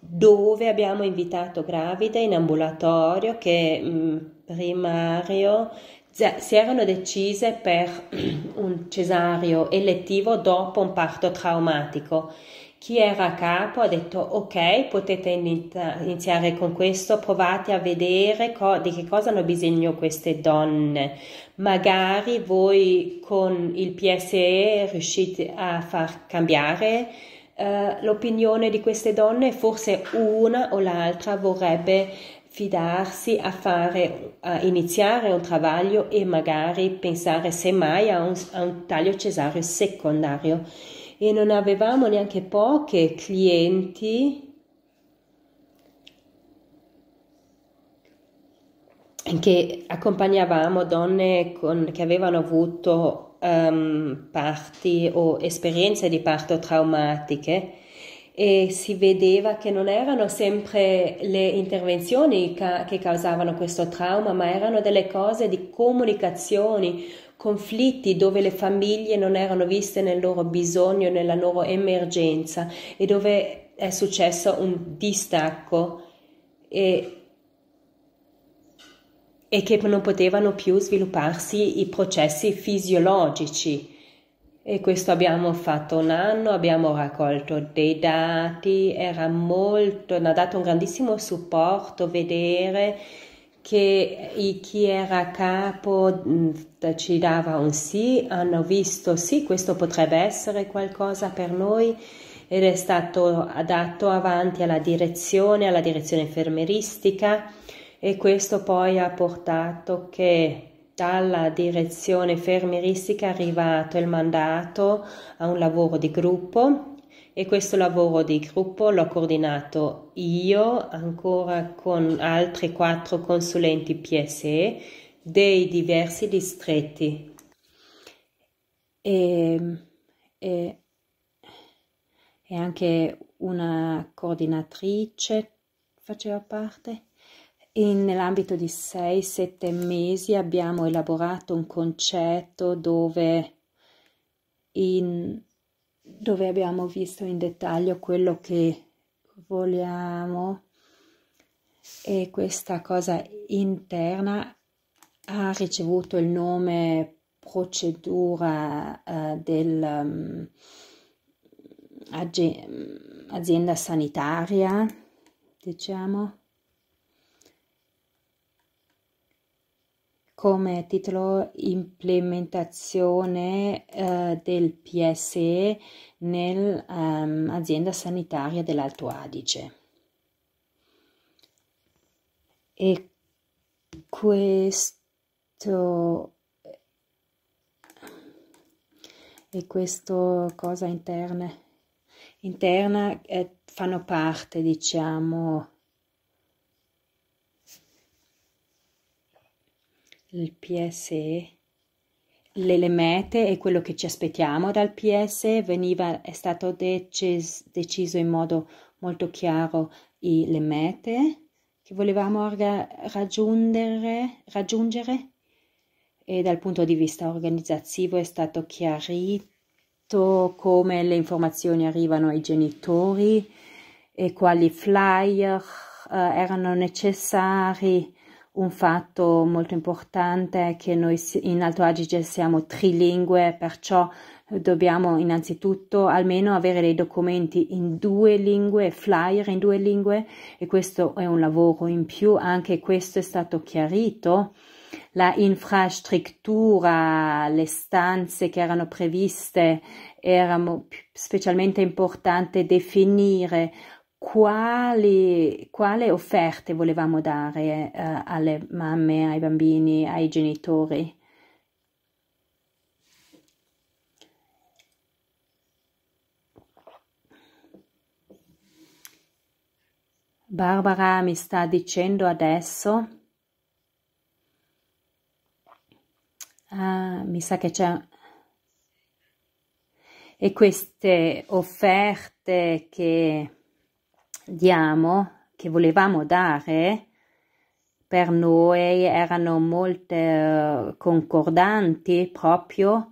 dove abbiamo invitato gravide in ambulatorio che mh, mm, primario si erano decise per un cesario elettivo dopo un parto traumatico chi era a capo ha detto ok, potete iniziare con questo, provate a vedere co- di che cosa hanno bisogno queste donne. Magari voi con il PSE riuscite a far cambiare eh, l'opinione di queste donne, forse una o l'altra vorrebbe fidarsi a fare, a iniziare un travaglio e magari pensare semmai a un, a un taglio cesareo secondario e non avevamo neanche poche clienti che accompagnavamo donne con, che avevano avuto um, parti o esperienze di parto traumatiche e si vedeva che non erano sempre le intervenzioni ca- che causavano questo trauma, ma erano delle cose di comunicazioni, conflitti dove le famiglie non erano viste nel loro bisogno, nella loro emergenza e dove è successo un distacco e, e che non potevano più svilupparsi i processi fisiologici. E questo abbiamo fatto un anno, abbiamo raccolto dei dati, era molto, ha dato un grandissimo supporto vedere che chi era capo cioè, ci dava un sì, hanno visto sì, questo potrebbe essere qualcosa per noi ed è stato adatto avanti alla direzione, alla direzione infermeristica e questo poi ha portato che dalla direzione infermeristica è arrivato il mandato a un lavoro di gruppo e questo lavoro di gruppo l'ho coordinato io ancora con altri quattro consulenti PSE dei diversi distretti. E, e, e anche una coordinatrice faceva parte. Nell'ambito di 6-7 mesi abbiamo elaborato un concetto dove, in, dove abbiamo visto in dettaglio quello che vogliamo e questa cosa interna ha ricevuto il nome procedura eh, dell'azienda mm, mm, um, sanitaria, diciamo, come titolo implementazione eh, del PSE nell'azienda ehm, um, sanitaria dell'Alto Adige. E questo questo e questa cosa interna, interna eh, fanno parte, diciamo, il PSE, le, le, mete e quello che ci aspettiamo dal PSE veniva, è stato decis, deciso in modo molto chiaro i, le mete che volevamo raggiungere, raggiungere e dal punto di vista organizzativo è stato chiarito come le informazioni arrivano ai genitori e quali flyer eh, erano necessari. Un fatto molto importante è che noi in Alto Adige siamo trilingue, perciò dobbiamo innanzitutto almeno avere dei documenti in due lingue, flyer in due lingue e questo è un lavoro in più, anche questo è stato chiarito la infrastruttura, le stanze che erano previste, era specialmente importante definire quali, quali offerte volevamo dare eh, alle mamme, ai bambini, ai genitori. Barbara mi sta dicendo adesso Ah, mi sa che c'è... E queste offerte che diamo, che volevamo dare, per noi erano molte concordanti proprio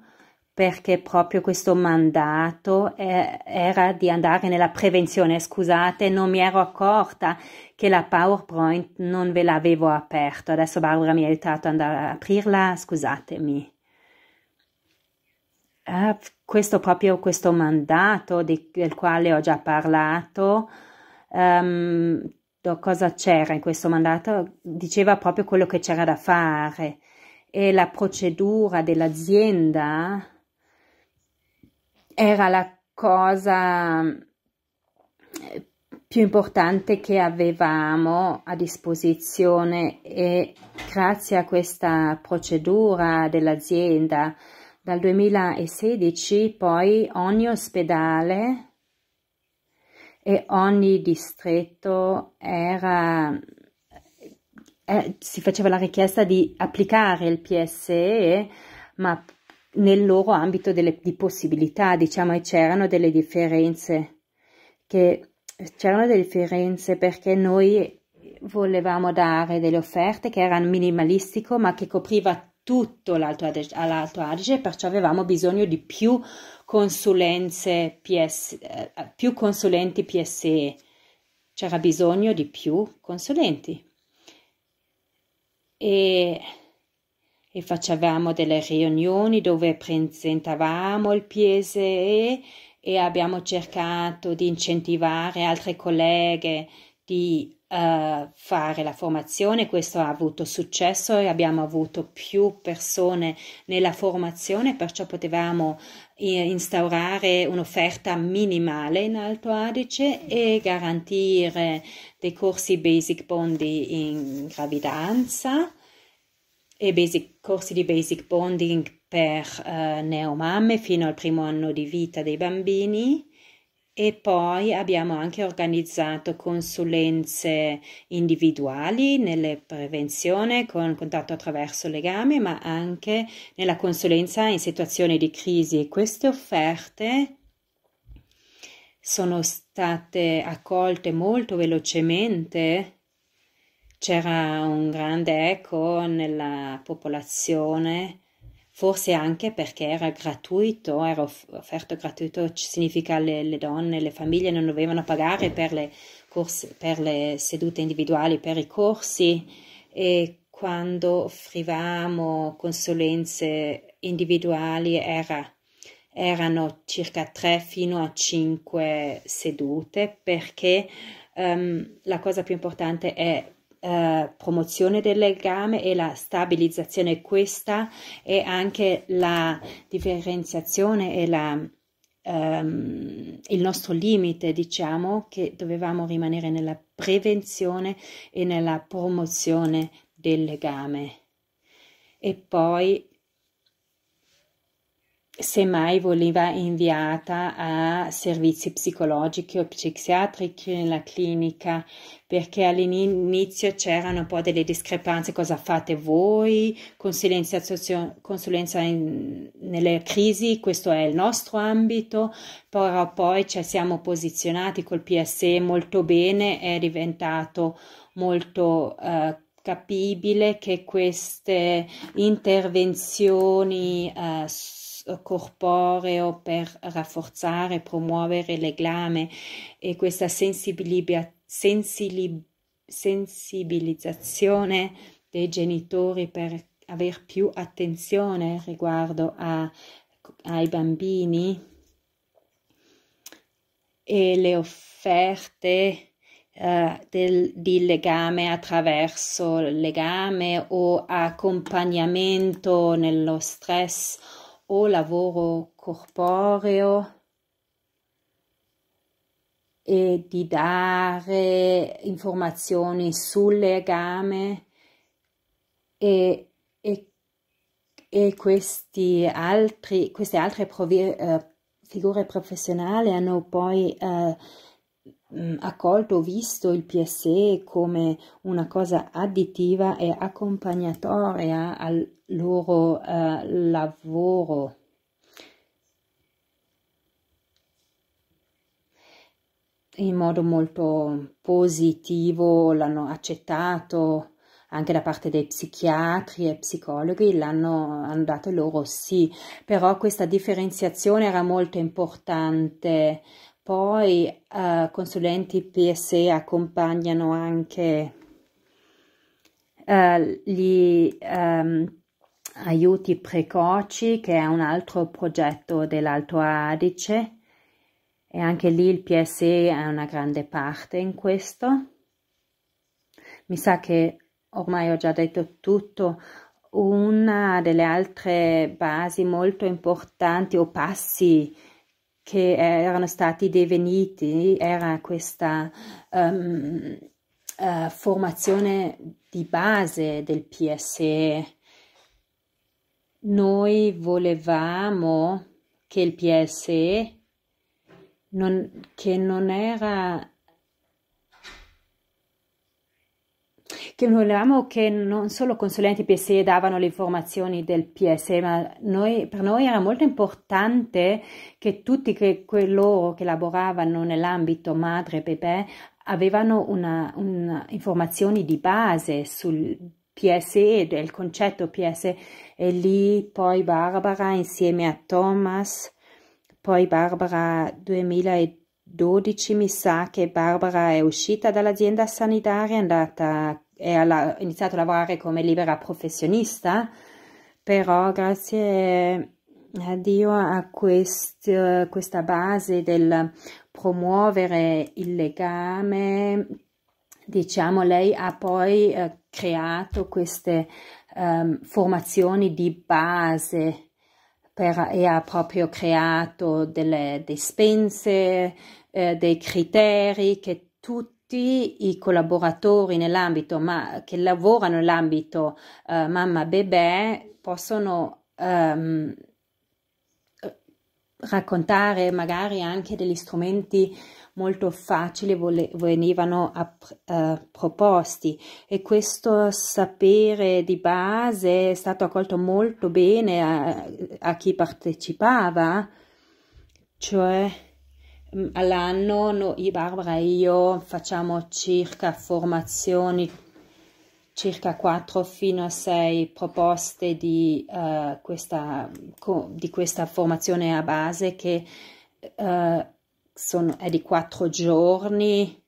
perché proprio questo mandato era di andare nella prevenzione. Scusate, non mi ero accorta che la PowerPoint non ve l'avevo aperto. Adesso Barbara mi ha aiutato ad andare ad aprirla, scusatemi. Ah, questo proprio questo mandato di, del quale ho già parlato. Um, cosa c'era in questo mandato? Diceva proprio quello che c'era da fare e la procedura dell'azienda era la cosa più importante che avevamo a disposizione e grazie a questa procedura dell'azienda dal 2016 poi ogni ospedale e ogni distretto era eh, si faceva la richiesta di applicare il PSE ma nel loro ambito delle, di possibilità diciamo e c'erano delle differenze che c'erano delle differenze perché noi volevamo dare delle offerte che erano minimalistico ma che copriva tutto l'Alto Adige, perciò avevamo bisogno di più consulenze PS, eh, più consulenti PSE c'era bisogno di più consulenti e, e facevamo delle riunioni dove presentavamo il PSE e abbiamo cercato di incentivare altre colleghe di uh, fare la formazione, questo ha avuto successo e abbiamo avuto più persone nella formazione, perciò potevamo instaurare un'offerta minimale in Alto Adige e garantire dei corsi basic bondi in gravidanza e basic, corsi di basic bonding per eh, neomamme fino al primo anno di vita dei bambini e poi abbiamo anche organizzato consulenze individuali nella prevenzione con contatto attraverso legame, ma anche nella consulenza in situazioni di crisi e queste offerte sono state accolte molto velocemente c'era un grande eco nella popolazione, forse anche perché era gratuito, era offerto gratuito, significa che le, le donne, le famiglie non dovevano pagare per le, corse, per le sedute individuali, per i corsi e quando offrivamo consulenze individuali era, erano circa 3 fino a 5 sedute perché um, la cosa più importante è eh, promozione del legame e la stabilizzazione questa e anche la differenziazione e la, ehm, il nostro limite diciamo che dovevamo rimanere nella prevenzione e nella promozione del legame e poi semmai voleva inviata a servizi psicologici o psichiatrici nella clinica perché all'inizio c'erano un po' delle discrepanze cosa fate voi consulenza, consulenza in, nelle crisi questo è il nostro ambito però poi ci siamo posizionati col PSE molto bene è diventato molto eh, capibile che queste intervenzioni eh, corporeo per rafforzare, promuovere legame e questa sensibilizzazione dei genitori per avere più attenzione riguardo a, ai bambini e le offerte Uh, del, di legame attraverso legame o accompagnamento nello stress o lavoro corporeo e di dare informazioni sul legame e, e, e questi altri, queste altre provi, uh, figure professionali hanno poi uh, Mm, accolto visto il PSE come una cosa additiva e accompagnatoria al loro eh, lavoro. In modo molto positivo l'hanno accettato anche da parte dei psichiatri e psicologi l'hanno dato loro sì, però questa differenziazione era molto importante poi eh, consulenti PSE accompagnano anche eh, gli ehm, aiuti precoci, che è un altro progetto dell'Alto Adice, e anche lì il PSE ha una grande parte in questo. Mi sa che ormai ho già detto tutto. Una delle altre basi molto importanti o passi che erano stati deveniti era questa um, uh, formazione di base del PSE. Noi volevamo che il PSE non, che non era che volevamo che non solo consulenti PSE davano le informazioni del PSE, ma noi, per noi era molto importante che tutti che, coloro che lavoravano nell'ambito madre e bebè avevano una, una informazioni di base sul PSE, del concetto PSE, e lì poi Barbara insieme a Thomas, poi Barbara 2012 mi sa che Barbara è uscita dall'azienda sanitaria, è andata e ha iniziato a lavorare come libera professionista, però grazie eh, a Dio a quest, questa base del promuovere il legame, diciamo, lei ha poi eh, creato queste um, formazioni di base per, e ha proprio creato delle dispense, eh, dei criteri che tutti tutti i collaboratori nell'ambito, ma che lavorano nell'ambito eh, mamma bebè, possono ehm, raccontare magari anche degli strumenti molto facili vole, venivano a, eh, proposti e questo sapere di base è stato accolto molto bene a, a chi partecipava, cioè Mm, all'anno, noi, Barbara e io, facciamo circa formazioni, circa 4 fino a 6 proposte di, uh, questa, di questa formazione a base che uh, sono, è di 4 giorni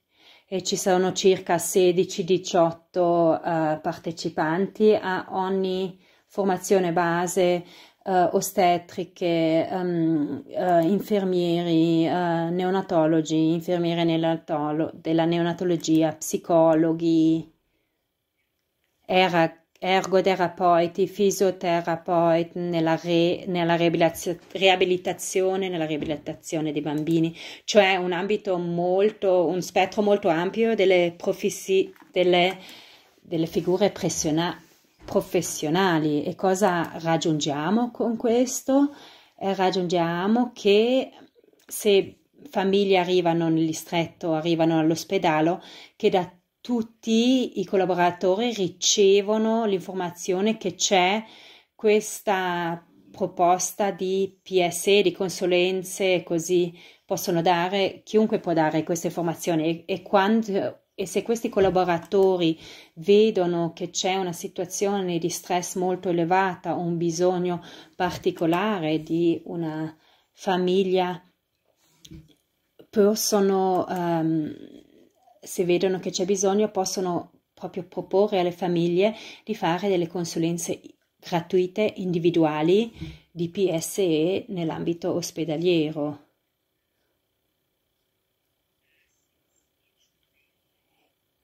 e ci sono circa 16-18 uh, eh, partecipanti a ogni formazione base uh, ostetriche, um, uh, infermieri, uh, neonatologi, infermiere della neonatologia, psicologi, era- ergoterapeuti, fisioterapeuti nella, re- nella riabilitazione, nella riabilitazione dei bambini, cioè un ambito molto, un spettro molto ampio delle, professi- delle, delle figure professionali professionali e cosa raggiungiamo con questo? Eh, raggiungiamo che se famiglie arrivano nel distretto, arrivano all'ospedale, che da tutti i collaboratori ricevono l'informazione che c'è questa proposta di PSE, di consulenze, così possono dare, chiunque può dare queste informazioni e, e quando e se questi collaboratori vedono che c'è una situazione di stress molto elevata o un bisogno particolare di una famiglia, possono, um, se vedono che c'è bisogno, possono proprio proporre alle famiglie di fare delle consulenze gratuite individuali di PSE nell'ambito ospedaliero.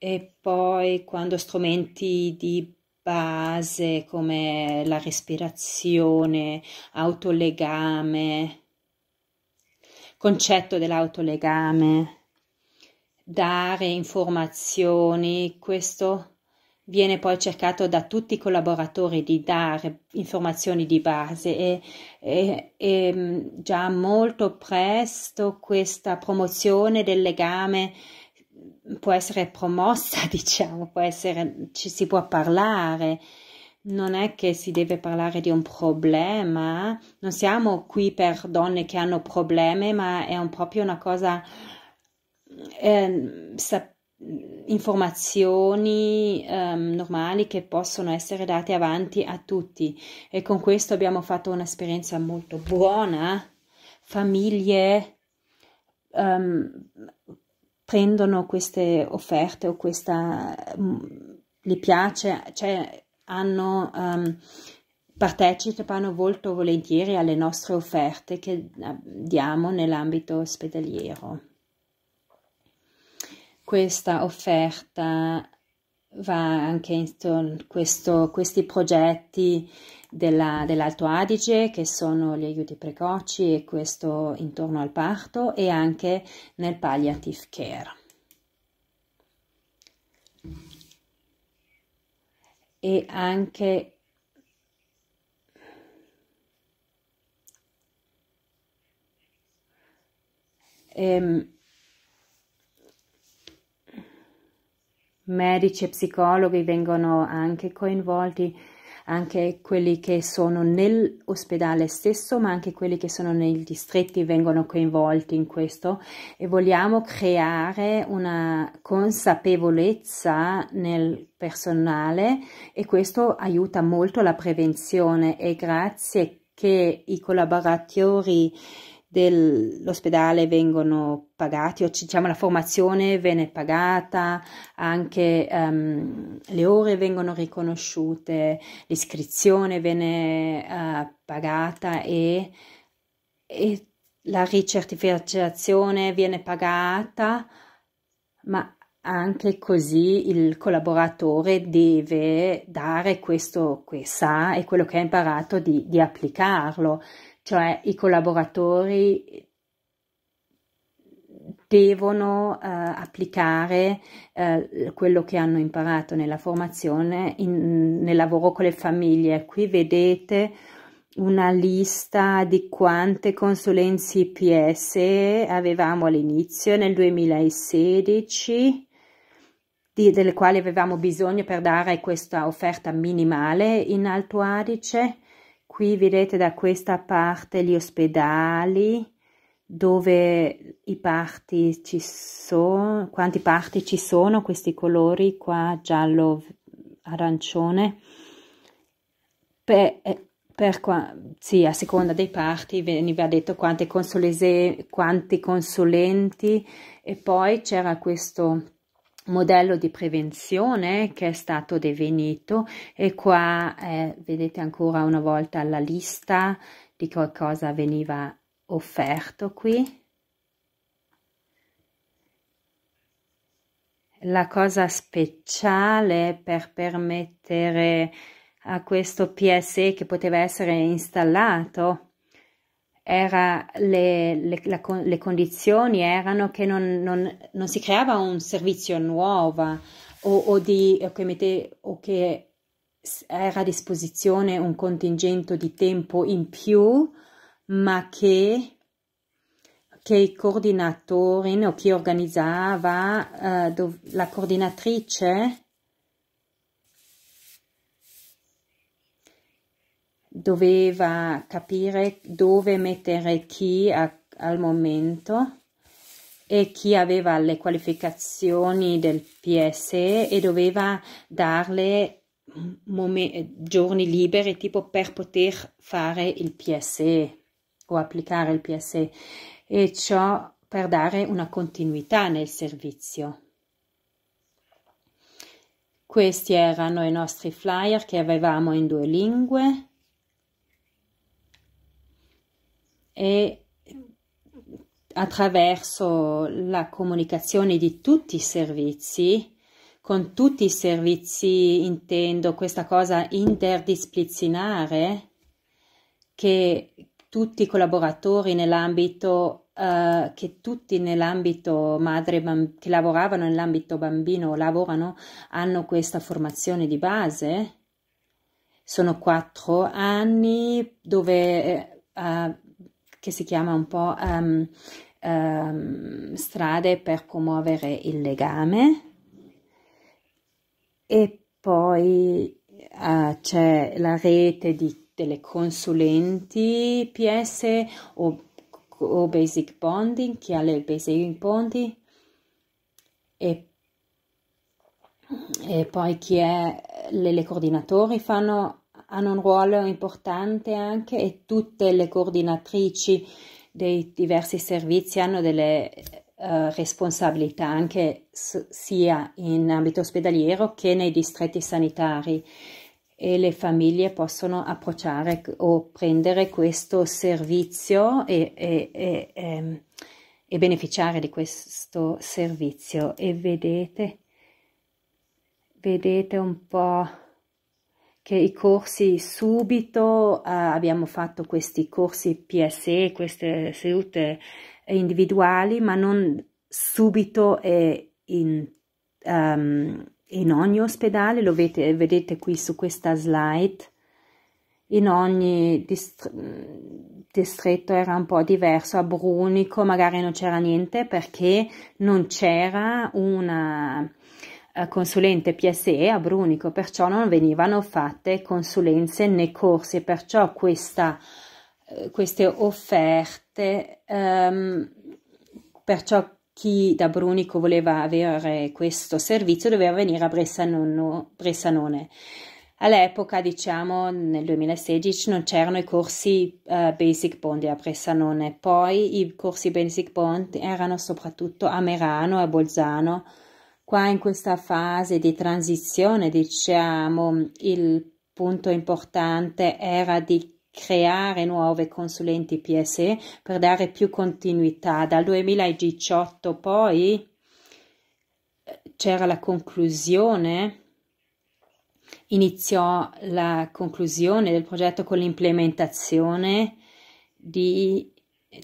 E poi quando strumenti di base come la respirazione, autolegame, concetto dell'autolegame, dare informazioni, questo viene poi cercato da tutti i collaboratori di dare informazioni di base e, e, e mm, già molto presto questa promozione del legame può essere promossa, diciamo, può essere, ci si può parlare. Non è che si deve parlare di un problema, non siamo qui per donne che hanno problemi, ma è un, proprio una cosa, eh, sa, informazioni eh, normali che possono essere date avanti a tutti. E con questo abbiamo fatto un'esperienza molto buona, famiglie. Um, prendono queste offerte o questa mh, mm, gli piace, cioè hanno um, partecipano molto volentieri alle nostre offerte che eh, diamo nell'ambito ospedaliero. Questa offerta va anche in questo, questi progetti della, dell'Alto Adige che sono gli aiuti precoci e questo intorno al parto e anche nel palliative care. E anche ehm, medici e psicologi vengono anche coinvolti, anche quelli che sono nell'ospedale stesso, ma anche quelli che sono nei distretti vengono coinvolti in questo e vogliamo creare una consapevolezza nel personale e questo aiuta molto la prevenzione e grazie che i collaboratori dell'ospedale vengono pagati, o diciamo la formazione viene pagata, anche um, le ore vengono riconosciute, l'iscrizione viene uh, eh, pagata e, e la ricertificazione viene pagata, ma anche così il collaboratore deve dare questo che sa e quello che ha imparato di, di applicarlo cioè i collaboratori devono eh, applicare eh, quello che hanno imparato nella formazione in, nel lavoro con le famiglie. Qui vedete una lista di quante consulenze IPS avevamo all'inizio nel 2016, di, delle quali avevamo bisogno per dare questa offerta minimale in Alto Adice Qui vedete da questa parte gli ospedali dove i parti ci sono, quanti parti ci sono, questi colori qua giallo arancione. Per, eh, per qua, sì, a seconda dei parti veniva detto quante quanti consulenti e poi c'era questo modello di prevenzione che è stato definito e qua eh, vedete ancora una volta la lista di qualcosa veniva offerto qui la cosa speciale per permettere a questo PSE che poteva essere installato era le, le, la, le condizioni erano che non, non, non, si creava un servizio nuovo o, o, di, o, che mette, o che era a disposizione un contingente di tempo in più, ma che, che i coordinatori o chi organizzava, eh, dov- la coordinatrice doveva capire dove mettere chi a, al momento e chi aveva le qualificazioni del PSE e doveva darle giorni liberi tipo per poter fare il PSE o applicare il PSE e ciò per dare una continuità nel servizio. Questi erano i nostri flyer che avevamo in due lingue e attraverso la comunicazione di tutti i servizi, con tutti i servizi intendo questa cosa interdisciplinare, che tutti i collaboratori nell'ambito uh, che tutti nell'ambito madre bam- che lavoravano nell'ambito bambino lavorano hanno questa formazione di base sono quattro anni dove uh, che si chiama un po' um, um, Strade per promuovere il legame e poi uh, c'è la rete di, delle consulenti PS o, o Basic Bonding, chi ha le Basic Bonding e, e poi chi è, le, le coordinatori fanno hanno un ruolo importante anche e tutte le coordinatrici dei diversi servizi hanno delle eh, responsabilità anche s- sia in ambito ospedaliero che nei distretti sanitari e le famiglie possono approcciare o prendere questo servizio e, e, e, e, ehm, e beneficiare di questo servizio e vedete vedete un po' che i corsi subito, eh, abbiamo fatto questi corsi PSE, queste sedute individuali, ma non subito e in, um, in ogni ospedale, lo vedete, vedete qui su questa slide, in ogni distretto era un po' diverso, a Brunico magari non c'era niente perché non c'era una eh, consulente PSE a Brunico, perciò non venivano fatte consulenze né corsi, perciò questa, eh, queste offerte, um, perciò chi da Brunico voleva avere questo servizio doveva venire a Bressanone. All'epoca, diciamo, nel 2016 non c'erano i corsi uh, Basic Bond a Bressanone, poi i corsi Basic Bond erano soprattutto a Merano, a Bolzano, Qua in questa fase di transizione, diciamo, il punto importante era di creare nuove consulenti PSE per dare più continuità. Dal 2018 poi eh, c'era la conclusione, iniziò la conclusione del progetto con l'implementazione di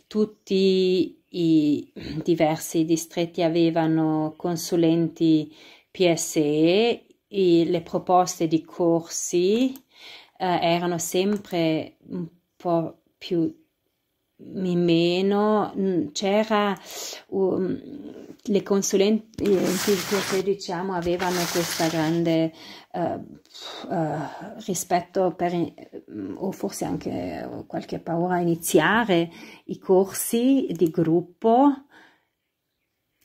tutti i diversi distretti avevano consulenti PSE, e le proposte di corsi eh, erano sempre un po' più o meno mm, c'era um, le consulenti eh, diciamo avevano questa grande eh, eh, rispetto per, mm, o forse anche eh, qualche paura a iniziare i corsi di gruppo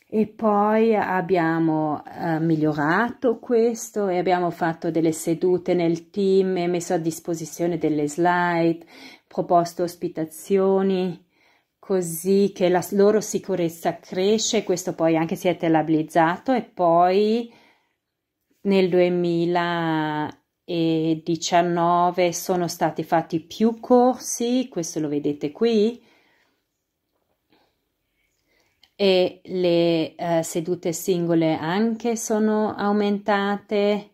e poi abbiamo eh, migliorato questo e abbiamo fatto delle sedute nel team e messo a disposizione delle slide, proposto ospitazioni così che la loro sicurezza cresce, questo poi anche si è tabellizzato e poi nel 2019 sono stati fatti più corsi, questo lo vedete qui, e le eh, sedute singole anche sono aumentate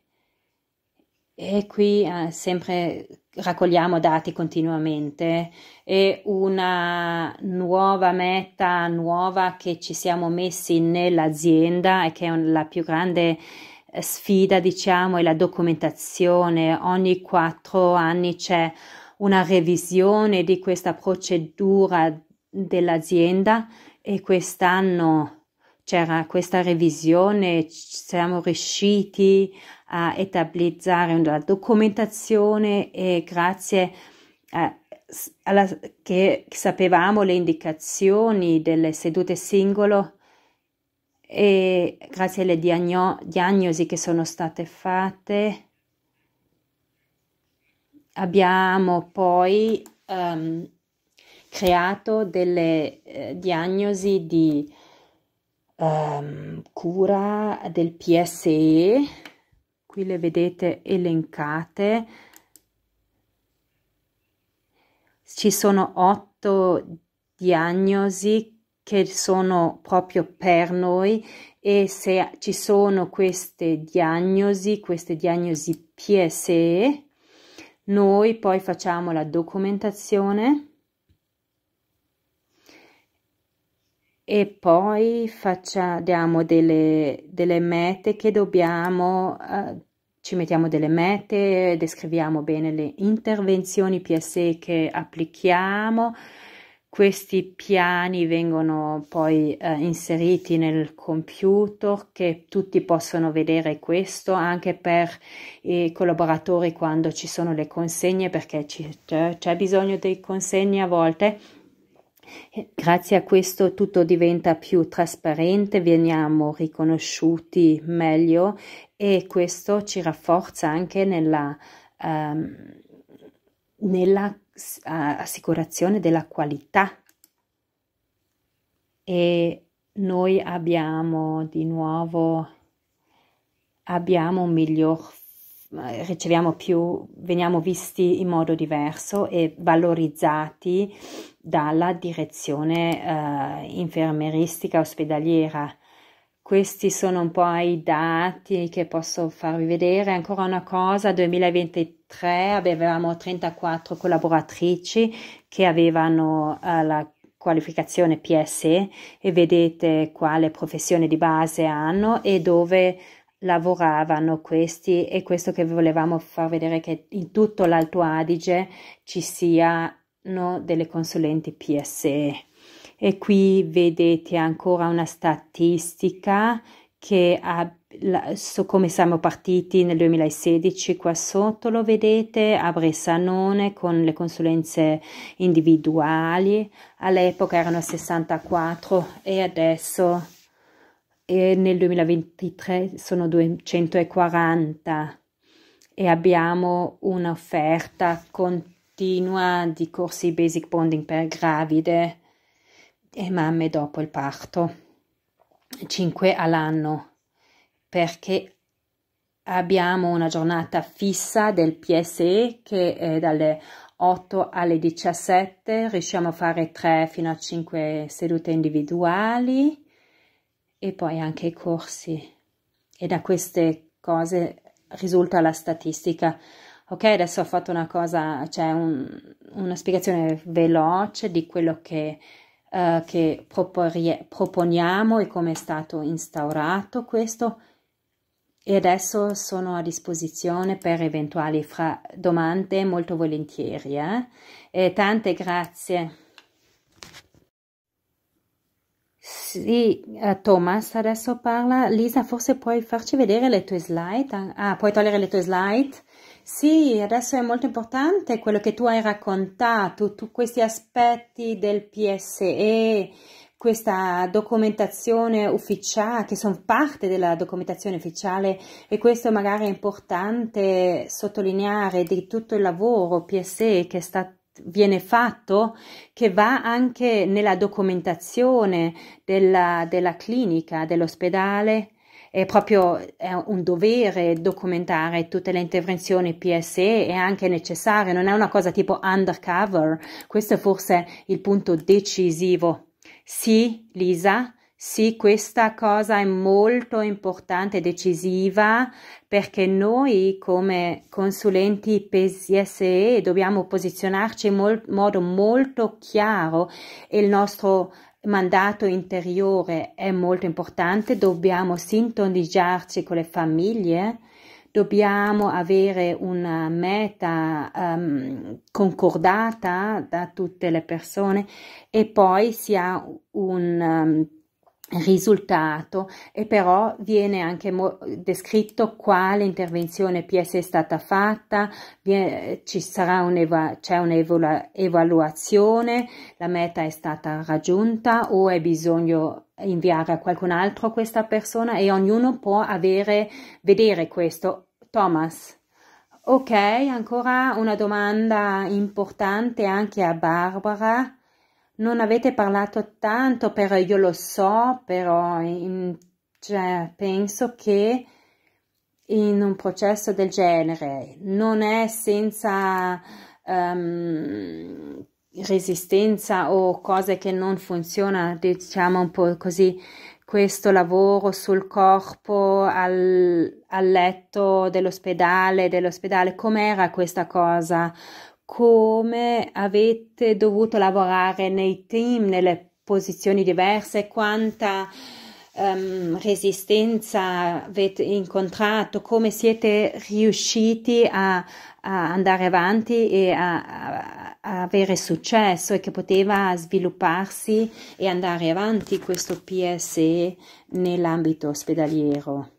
e qui eh, sempre raccogliamo dati continuamente e una nuova meta nuova che ci siamo messi nell'azienda e che è la più grande eh, sfida, diciamo, è la documentazione. Ogni quattro anni c'è una revisione di questa procedura dell'azienda e quest'anno c'era questa revisione, siamo riusciti a etablizzare una documentazione e grazie a alla, che sapevamo le indicazioni delle sedute singolo, e grazie alle diagno diagnosi che sono state fatte abbiamo poi um, creato delle eh, diagnosi di um, cura del PSE qui le vedete elencate ci sono otto diagnosi che sono proprio per noi e se ci sono queste diagnosi, queste diagnosi PSE, noi poi facciamo la documentazione e poi facciamo delle, delle mete che dobbiamo, eh, ci mettiamo delle mete, descriviamo bene le intervenzioni PSE che applichiamo, questi piani vengono poi eh, inseriti nel computer che tutti possono vedere questo anche per i collaboratori quando ci sono le consegne perché ci, c'è, c'è bisogno di consegne a volte. Grazie a questo tutto diventa più trasparente, veniamo riconosciuti meglio e questo ci rafforza anche nella, ehm, nella assicurazione della qualità e noi abbiamo di nuovo abbiamo un miglior eh, riceviamo più veniamo visti in modo diverso e valorizzati dalla direzione eh, infermeristica ospedaliera questi sono un po' i dati che posso farvi vedere. Ancora una cosa, 2023 avevamo 34 collaboratrici che avevano eh, la qualificazione PSE e vedete quale professione di base hanno e dove lavoravano questi e questo che volevamo far vedere che in tutto l'Alto Adige ci siano delle consulenti PSE. E qui vedete ancora una statistica che ha, so come siamo partiti nel 2016 qua sotto lo vedete a Bressanone con le consulenze individuali all'epoca erano 64 e adesso e nel 2023 sono 240 e abbiamo un'offerta continua di corsi basic bonding per gravide e mamme dopo il parto, 5 all'anno, perché abbiamo una giornata fissa del PSE che è dalle 8 alle 17, riusciamo a fare 3 fino a 5 sedute individuali e poi anche i corsi. E da queste cose risulta la statistica. Ok, adesso ho fatto una cosa, cioè un, una spiegazione veloce di quello che eh, che proponiamo e come è stato instaurato questo e adesso sono a disposizione per eventuali domande molto volentieri. Eh? E tante grazie. Sì, eh, Thomas adesso parla. Lisa, forse puoi farci vedere le tue slide? Ah, puoi togliere le tue slide? Sì, adesso è molto importante quello che tu hai raccontato, tutti questi aspetti del PSE, questa documentazione ufficiale, che sono parte della documentazione ufficiale e questo magari è importante sottolineare di tutto il lavoro PSE che sta, viene fatto, che va anche nella documentazione della, della clinica, dell'ospedale è proprio è un dovere documentare tutte le intervenzioni PSE, è anche necessario, non è una cosa tipo undercover, questo è forse il punto decisivo. Sì, Lisa, sì, questa cosa è molto importante, decisiva, perché noi come consulenti PSE dobbiamo posizionarci in mol- modo molto chiaro e il nostro mandato interiore è molto importante, dobbiamo sintonizzarci con le famiglie, dobbiamo avere una meta um, concordata da tutte le persone e poi si ha un... Um, risultato e però viene anche descritto quale intervenzione PS è stata fatta, viene, ci sarà un'eva- c'è un'evaluazione, la meta è stata raggiunta o è bisogno inviare a qualcun altro questa persona e ognuno può avere, vedere questo. Thomas. Ok, ancora una domanda importante anche a Barbara non avete parlato tanto, però io lo so, però in, cioè, penso che in un processo del genere non è senza um, resistenza o cose che non funzionano, diciamo un po' così, questo lavoro sul corpo al, al letto dell'ospedale, dell'ospedale, com'era questa cosa? come avete dovuto lavorare nei team, nelle posizioni diverse, quanta um, resistenza avete incontrato, come siete riusciti a, a andare avanti e a, a, avere successo e che poteva svilupparsi e andare avanti questo PSE nell'ambito ospedaliero.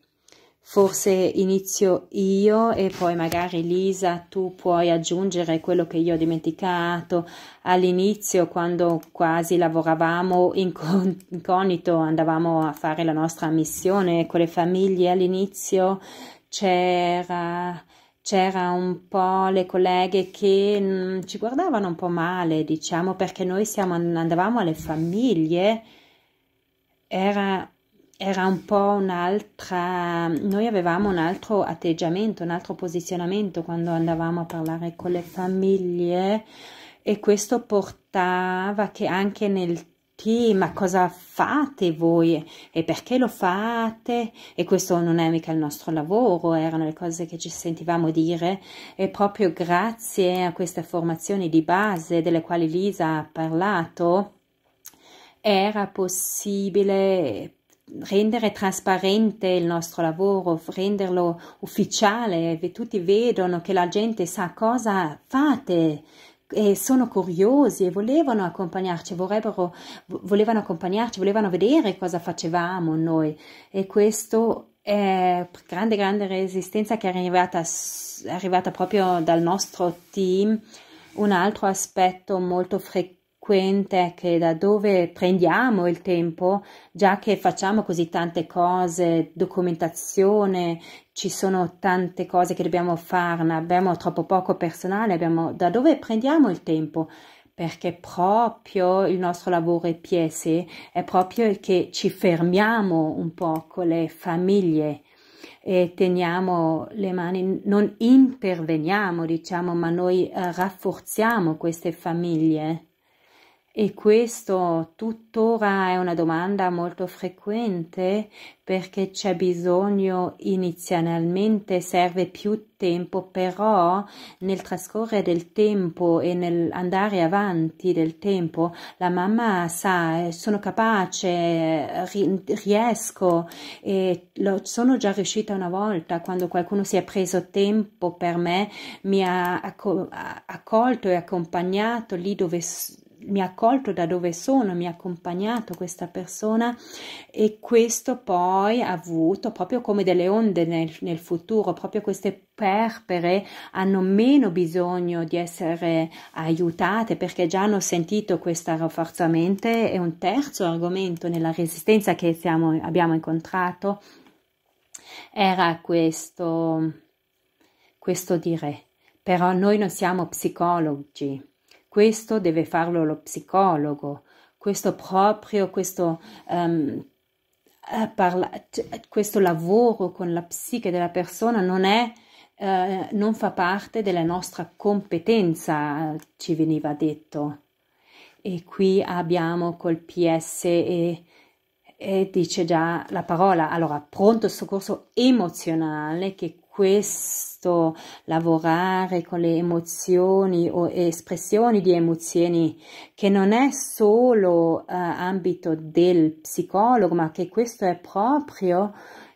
Forse inizio io e poi magari Lisa tu puoi aggiungere quello che io ho dimenticato all'inizio quando quasi lavoravamo incognito, andavamo a fare la nostra missione con le famiglie all'inizio c'era c'era un po' le colleghe che mm, ci guardavano un po' male, diciamo, perché noi siamo, andavamo alle famiglie, era era un po' un'altra, noi avevamo un altro atteggiamento, un altro posizionamento quando andavamo a parlare con le famiglie e questo portava che anche nel ma cosa fate voi e perché lo fate? E questo non è mica il nostro lavoro, erano le cose che ci sentivamo dire e proprio grazie a queste formazioni di base delle quali Lisa ha parlato era possibile rendere trasparente il nostro lavoro, renderlo ufficiale, tutti vedono che la gente sa cosa fate e sono curiosi e volevano accompagnarci, vorrebbero, volevano accompagnarci, volevano vedere cosa facevamo noi e questo è grande grande resistenza che è arrivata, è arrivata proprio dal nostro team. Un altro aspetto molto frequente frequente che da dove prendiamo il tempo, già che facciamo così tante cose, documentazione, ci sono tante cose che dobbiamo fare, ne abbiamo troppo poco personale, abbiamo, da dove prendiamo il tempo? Perché proprio il nostro lavoro è piese, è proprio che ci fermiamo un po' con le famiglie e teniamo le mani, non interveniamo, diciamo, ma noi rafforziamo queste famiglie. E questo tuttora è una domanda molto frequente perché c'è bisogno inizialmente, serve più tempo, però nel trascorrere del tempo e nell'andare avanti del tempo la mamma sa, eh, sono capace, eh, riesco e lo, sono già riuscita una volta quando qualcuno si è preso tempo per me, mi ha accolto e accompagnato lì dove mi ha accolto da dove sono, mi ha accompagnato questa persona e questo poi ha avuto proprio come delle onde nel, nel futuro, proprio queste perpere hanno meno bisogno di essere aiutate perché già hanno sentito questo rafforzamento e un terzo argomento nella resistenza che siamo, abbiamo incontrato era questo, questo dire però noi non siamo psicologi questo deve farlo lo psicologo, questo proprio, questo, um, parla, cioè, questo lavoro con la psiche della persona non è Uh, non fa parte della nostra competenza, ci veniva detto. E qui abbiamo col PS e, e dice già la parola, allora pronto soccorso emozionale che questo lavorare con le emozioni o espressioni di emozioni che non è solo uh, ambito del psicologo ma che questo è proprio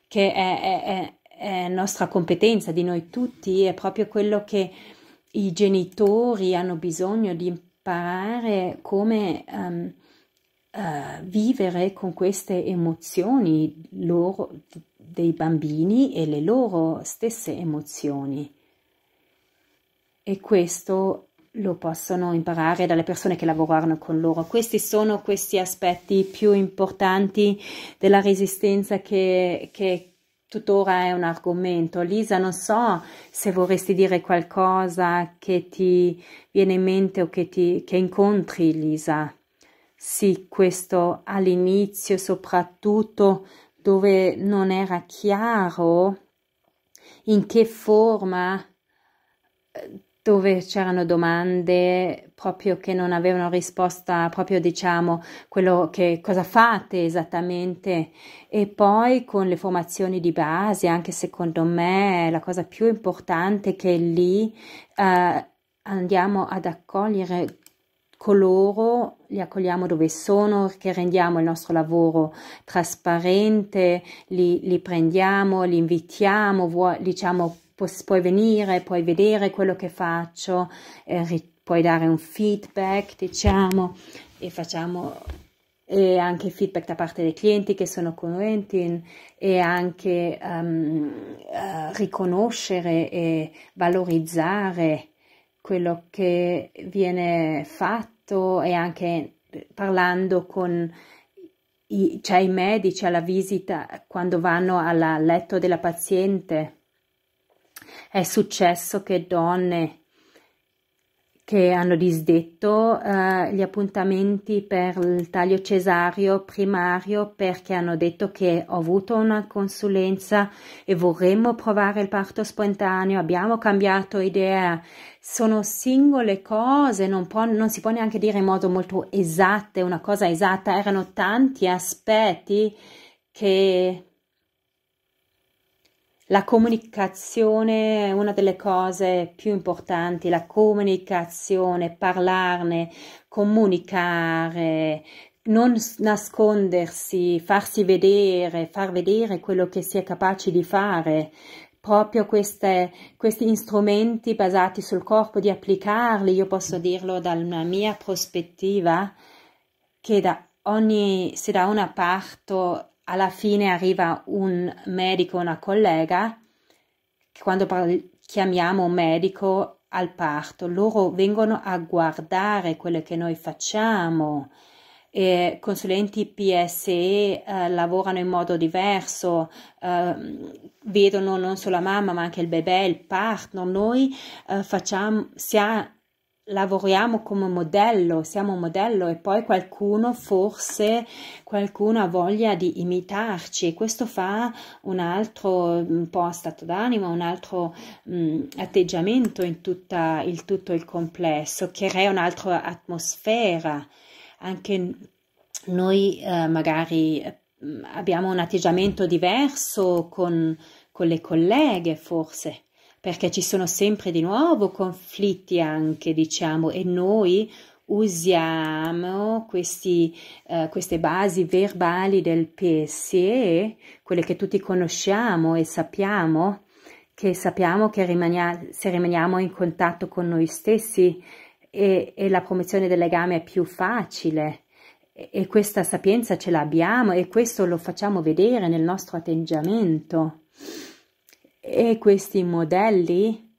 che è, è, è, è, nostra competenza di noi tutti è proprio quello che i genitori hanno bisogno di imparare come um, uh, vivere con queste emozioni loro dei bambini e le loro stesse emozioni. E questo lo possono imparare dalle persone che lavorano con loro. Questi sono questi aspetti più importanti della resistenza che, che tuttora è un argomento. Lisa, non so se vorresti dire qualcosa che ti viene in mente o che, ti, che incontri, Lisa. Sì, questo all'inizio soprattutto dove non era chiaro in che forma, eh, dove c'erano domande proprio che non avevano risposta, proprio diciamo quello che cosa fate esattamente e poi con le formazioni di base, anche secondo me la cosa più importante che lì eh, andiamo ad accogliere coloro, li accogliamo dove sono, che rendiamo il nostro lavoro trasparente, li, li prendiamo, li invitiamo, vuoi, diciamo puoi venire, puoi vedere quello che faccio, eh, puoi dare un feedback, diciamo, e facciamo e anche feedback da parte dei clienti che sono congruenti e anche um, uh, riconoscere e valorizzare quello che viene fatto e anche parlando con i, cioè i medici alla visita quando vanno al letto della paziente. È successo che donne che hanno disdetto eh, gli appuntamenti per il taglio cesario primario perché hanno detto che ho avuto una consulenza e vorremmo provare il parto spontaneo, abbiamo cambiato idea. Sono singole cose, non, può, non si può neanche dire in modo molto esatto, una cosa esatta, erano tanti aspetti che la comunicazione è una delle cose più importanti, la comunicazione, parlarne, comunicare, non nascondersi, farsi vedere, far vedere quello che si è capaci di fare. Proprio queste, questi strumenti basati sul corpo, di applicarli, io posso dirlo dalla mia prospettiva, che da ogni, se da una parte alla fine arriva un medico, una collega, quando parli, chiamiamo un medico al parto, loro vengono a guardare quello che noi facciamo. E consulenti PSE eh, lavorano in modo diverso, eh, vedono non solo la mamma ma anche il bebè, il partner. Noi eh, facciamo, sia, lavoriamo come modello, siamo un modello e poi qualcuno forse qualcuno ha voglia di imitarci e questo fa un altro un po' stato d'animo, un altro mh, mm, atteggiamento in tutta, il, tutto il complesso, crea un'altra atmosfera. Anche noi eh, magari mm, abbiamo un atteggiamento diverso con, con le colleghe forse perché ci sono sempre di nuovo conflitti anche, diciamo, e noi usiamo questi, uh, queste basi verbali del PSE, quelle che tutti conosciamo e sappiamo, che sappiamo che rimania se rimaniamo in contatto con noi stessi e, e la promozione del legame è più facile e, e questa sapienza ce l'abbiamo e questo lo facciamo vedere nel nostro atteggiamento e questi modelli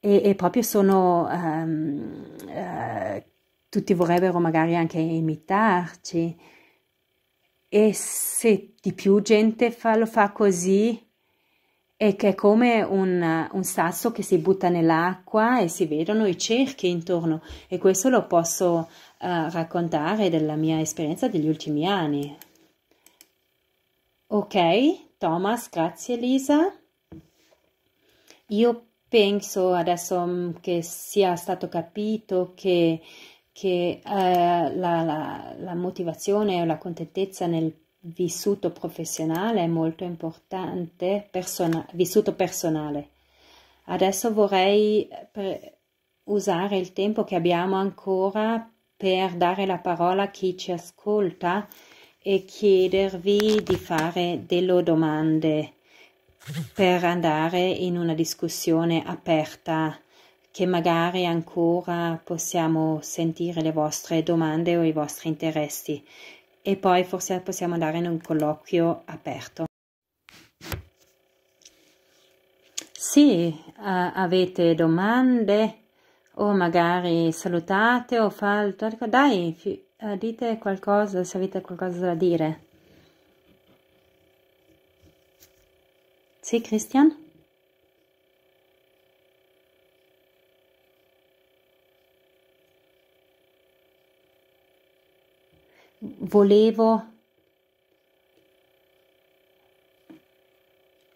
e, e proprio sono um, uh, tutti vorrebbero magari anche imitarci e se di più gente fa, lo fa così è che è come un, un, sasso che si butta nell'acqua e si vedono i cerchi intorno e questo lo posso uh, raccontare della mia esperienza degli ultimi anni ok Thomas grazie Lisa io penso adesso mm, che sia stato capito che, che eh, la, la, la, motivazione o la contentezza nel vissuto professionale è molto importante, persona, vissuto personale. Adesso vorrei pre- eh, usare il tempo che abbiamo ancora per dare la parola a chi ci ascolta e chiedervi di fare delle domande per andare in una discussione aperta che magari ancora possiamo sentire le vostre domande o i vostri interessi e poi forse possiamo andare in un colloquio aperto. Sì, uh, avete domande o magari salutate o fate, dai, eh, dite qualcosa se avete qualcosa da dire. Sì, Christian? Volevo...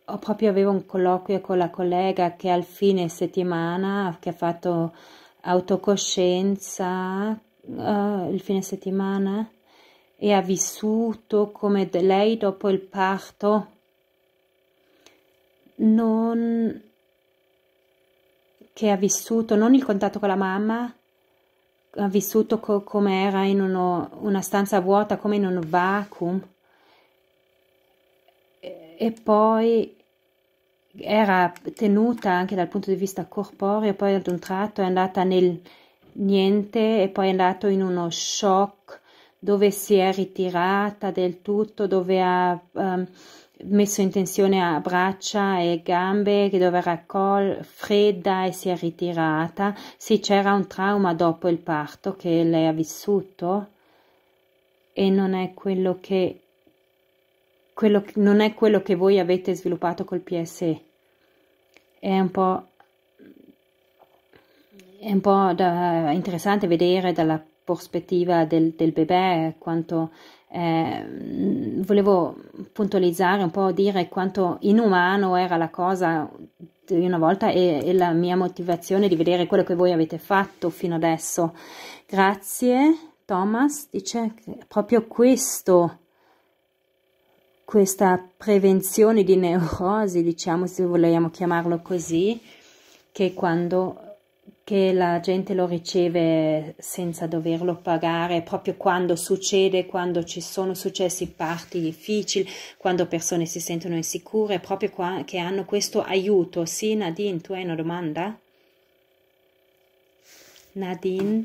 Ho proprio avevo un colloquio con la collega che al fine settimana, che ha fatto autocoscienza uh, il fine settimana e ha vissuto come lei dopo il parto non che ha vissuto non il contatto con la mamma, ha vissuto co- come era in uno, una stanza vuota, come in un vacuum. E, e poi era tenuta anche dal punto di vista corporeo, poi ad un tratto è andata nel niente e poi è andato in uno shock dove si è ritirata del tutto, dove ha... Um, messo in tensione a braccia e gambe dove doveva raccogliere, fredda e si è ritirata. Sì, c'era un trauma dopo il parto che lei ha vissuto e non è quello che, quello, non è quello che voi avete sviluppato col PSE. È un po', è un po da, interessante vedere dalla prospettiva del, del bebè quanto eh, volevo puntualizzare un po', dire quanto inumano era la cosa di una volta e, e, la mia motivazione di vedere quello che voi avete fatto fino adesso. Grazie, Thomas dice proprio questo, questa prevenzione di neurosi, diciamo se vogliamo chiamarlo così, che quando che la gente lo riceve senza doverlo pagare, proprio quando succede, quando ci sono successi parti difficili, quando persone si sentono insicure, proprio qua, che hanno questo aiuto. Sì, Nadine, tu hai una domanda? Nadine,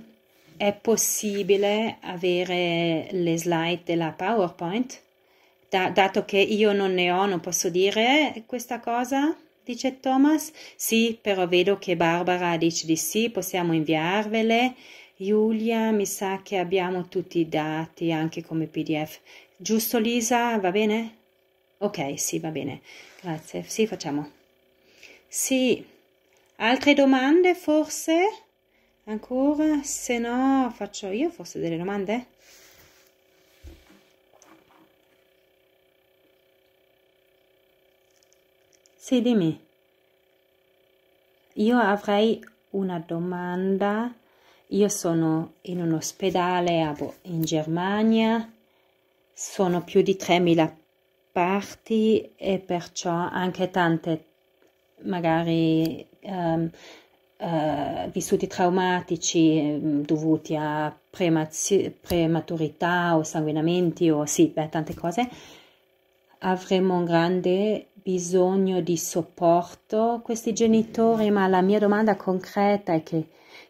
è possibile avere le slide della PowerPoint? Da, dato che io non ne ho, non posso dire questa cosa? dice Thomas. Sì, però vedo che Barbara dice di sì, possiamo inviarvele. Giulia, mi sa che abbiamo tutti i dati anche come PDF. Giusto Lisa, va bene? Ok, sì, va bene. Grazie. Sì, facciamo. Sì. Altre domande forse? Ancora? Se no, faccio io forse delle domande? Sì, dimmi. Io avrei una domanda. Io sono in un ospedale in Germania, sono più di 3.000 parti e perciò anche tante magari um, uh, vissuti traumatici ehm, dovuti a prematurità o sanguinamenti o sì, beh, tante cose, avremo un grande bisogno di supporto questi genitori, ma la mia domanda concreta è che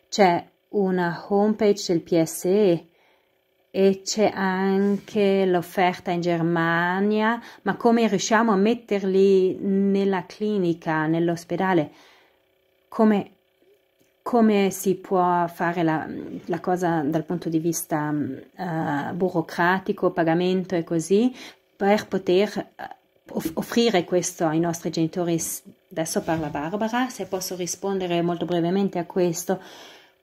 c'è una homepage del PSE e c'è anche l'offerta in Germania, ma come riusciamo a metterli nella clinica, nell'ospedale? Come, come, si può fare la, la, cosa dal punto di vista uh, burocratico, pagamento e così, per poter eh, offrire questo ai nostri genitori. Adesso parla Barbara, se posso rispondere molto brevemente a questo.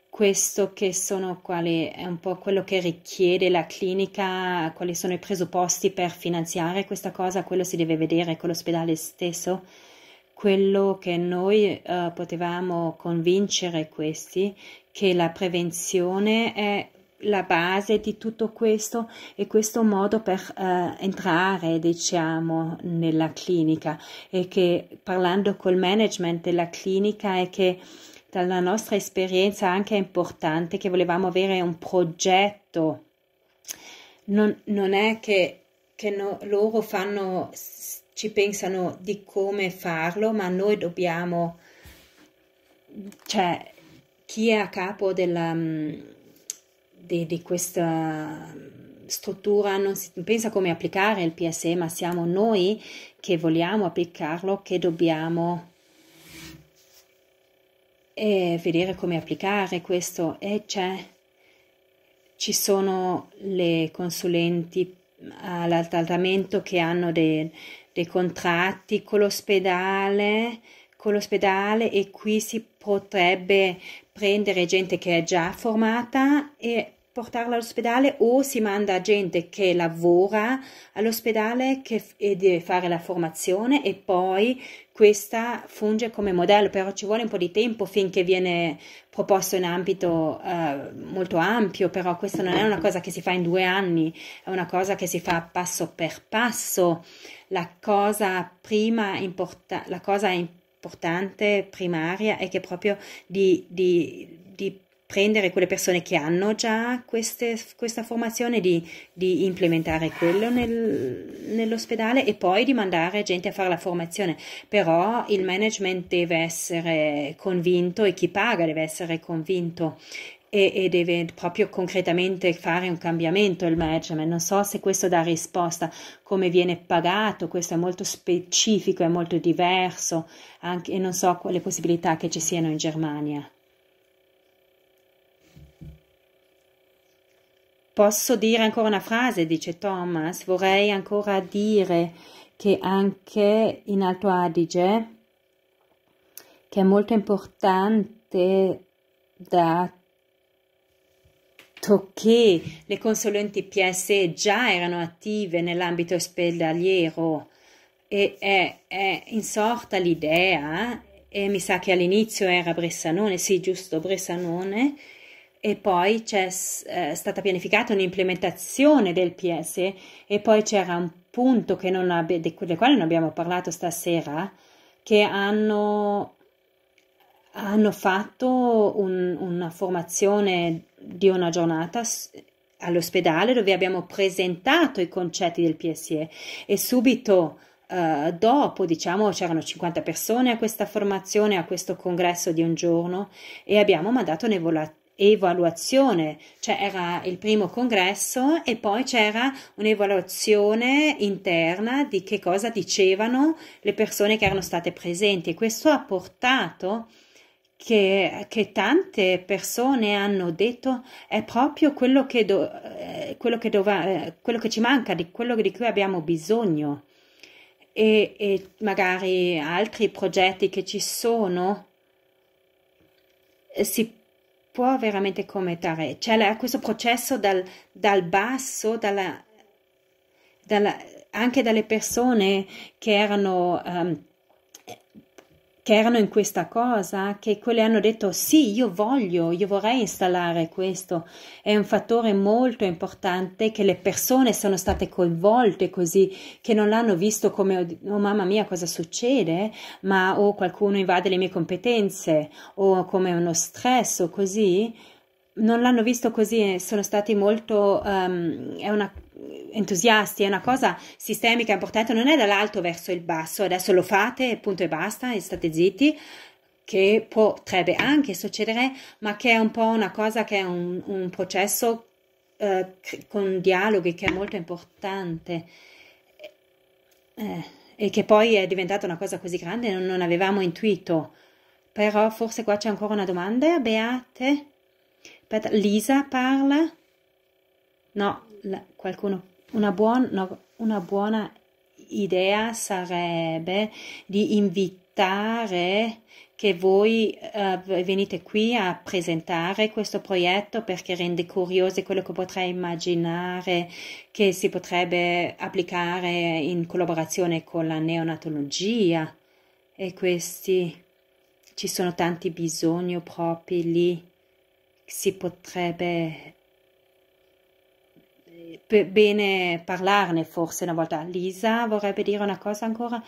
Questo che sono quali è un po' quello che richiede la clinica, quali sono i presupposti per finanziare questa cosa, quello si deve vedere con l'ospedale stesso. Quello che noi eh, potevamo convincere questi che la prevenzione è la base di tutto questo e questo modo per eh, entrare, diciamo, nella clinica e che parlando col management della clinica è che dalla nostra esperienza anche è importante che volevamo avere un progetto. Non, non è che, che no, loro fanno, ci pensano di come farlo, ma noi dobbiamo, cioè, chi è a capo della mm, di, di questa struttura, non si pensa come applicare il PSE, ma siamo noi che vogliamo applicarlo, che dobbiamo eh, vedere come applicare questo. E c'è, ci sono le consulenti all'altrattamento che hanno dei, dei contratti con l'ospedale, con l'ospedale e qui si potrebbe prendere gente che è già formata e portarla all'ospedale o si manda gente che lavora all'ospedale che e deve fare la formazione e poi questa funge come modello, però ci vuole un po' di tempo finché viene proposto in ambito eh, molto ampio, però questa non è una cosa che si fa in due anni, è una cosa che si fa passo per passo. La cosa prima importante, la cosa importante importante, primaria, è che proprio di, di, di prendere quelle persone che hanno già queste, questa formazione, di, di implementare quello nel, nell'ospedale e poi di mandare gente a fare la formazione. Però il management deve essere convinto e chi paga deve essere convinto e, e deve proprio concretamente fare un cambiamento il management. Non so se questo dà risposta, come viene pagato, questo è molto specifico, è molto diverso anche, e non so quale possibilità che ci siano in Germania. Posso dire ancora una frase, dice Thomas, vorrei ancora dire che anche in Alto Adige, che è molto importante dato fatto che le consulenti PSE già erano attive nell'ambito ospedaliero e è, è insorta l'idea, eh? e mi sa che all'inizio era Bressanone, sì giusto Bressanone, e poi c'è eh, stata pianificata un'implementazione del PSE e poi c'era un punto che non abbi- del quale non abbiamo parlato stasera, che hanno hanno fatto un, una formazione di una giornata all'ospedale dove abbiamo presentato i concetti del PSE e subito Uh, dopo, diciamo, c'erano 50 persone a questa formazione, a questo congresso di un giorno e abbiamo mandato un'evaluazione, cioè era il primo congresso e poi c'era un'evaluazione interna di che cosa dicevano le persone che erano state presenti e questo ha portato che, che, tante persone hanno detto è proprio quello che, do, eh, quello che, dova, eh, quello che ci manca, di quello di cui abbiamo bisogno. E, e magari altri progetti che ci sono eh, si può veramente commentare. C'è la, questo processo dal, dal basso, dalla, dalla, anche dalle persone che erano. Um, che erano in questa cosa, che quelle hanno detto sì, io voglio, io vorrei installare questo. È un fattore molto importante che le persone sono state coinvolte così, che non l'hanno visto come oh mamma mia cosa succede, ma o oh, qualcuno invade le mie competenze o come uno stress o così. Non l'hanno visto così, sono stati molto, um, è una entusiasti, è una cosa sistemica importante, non è dall'alto verso il basso, adesso lo fate, punto e basta, e state zitti, che potrebbe anche succedere, ma che è un po' una cosa che è un, un processo eh, con dialoghi che è molto importante. Eh, e che poi è diventata una cosa così grande, non, non avevamo intuito. Però forse qua c'è ancora una domanda, Beate? Lisa parla? No, la, qualcuno, una, buon, no, una buona idea sarebbe di invitare che voi uh, venite qui a presentare questo progetto perché rende curioso quello che potrei immaginare che si potrebbe applicare in collaborazione con la neonatologia e questi ci sono tanti bisogni propri lì si potrebbe bene parlarne forse una volta. Lisa vorrebbe dire una cosa ancora.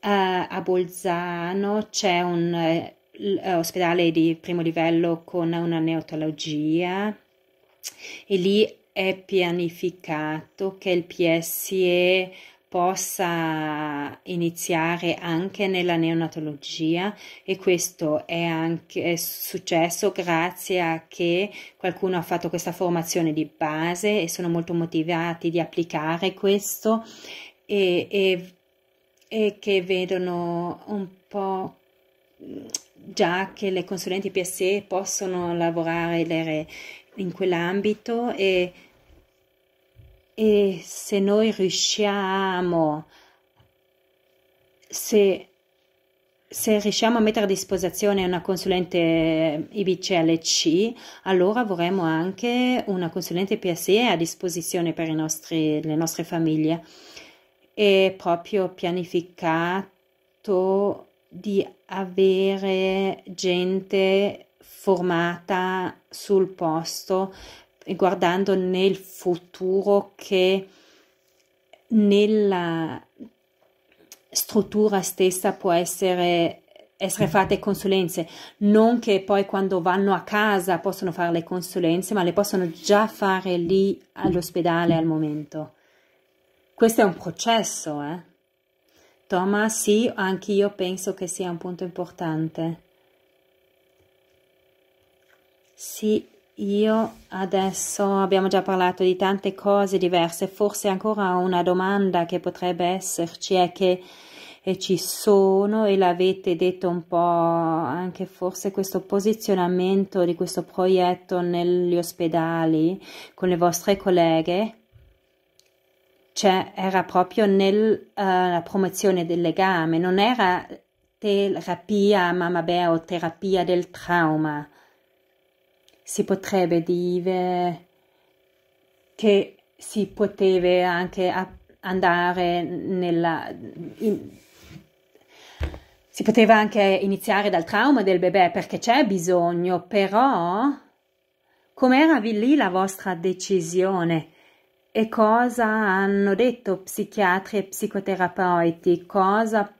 Uh, a Bolzano c'è un uh, ospedale di primo livello con una neotologia e lì è pianificato che il PSE possa iniziare anche nella neonatologia e questo è anche è successo grazie a che qualcuno ha fatto questa formazione di base e sono molto motivati di applicare questo e, e, e che vedono un po' mm, già che le consulenti PSE possono lavorare in quell'ambito e e se noi riusciamo, se, se riusciamo a mettere a disposizione una consulente IBCLC, allora vorremmo anche una consulente PSE a disposizione per nostri, le nostre famiglie È proprio pianificato di avere gente formata sul posto guardando nel futuro che nella struttura stessa può essere essere fatte consulenze, non che poi quando vanno a casa possono fare le consulenze, ma le possono già fare lì all'ospedale al momento. Questo è un processo, eh. Thomas, sì, anche io penso che sia un punto importante. Sì, io adesso abbiamo già parlato di tante cose diverse, forse ancora una domanda che potrebbe esserci è che eh, ci sono e l'avete detto un po' anche forse questo posizionamento di questo proietto negli ospedali con le vostre colleghe cioè era proprio nella eh, uh, promozione del legame non era terapia ma vabbè o terapia del trauma si potrebbe dire che si poteva anche andare nella... In, si poteva anche iniziare dal trauma del bebè perché c'è bisogno, però com'era lì la vostra decisione e cosa hanno detto psichiatri e psicoterapeuti? Cosa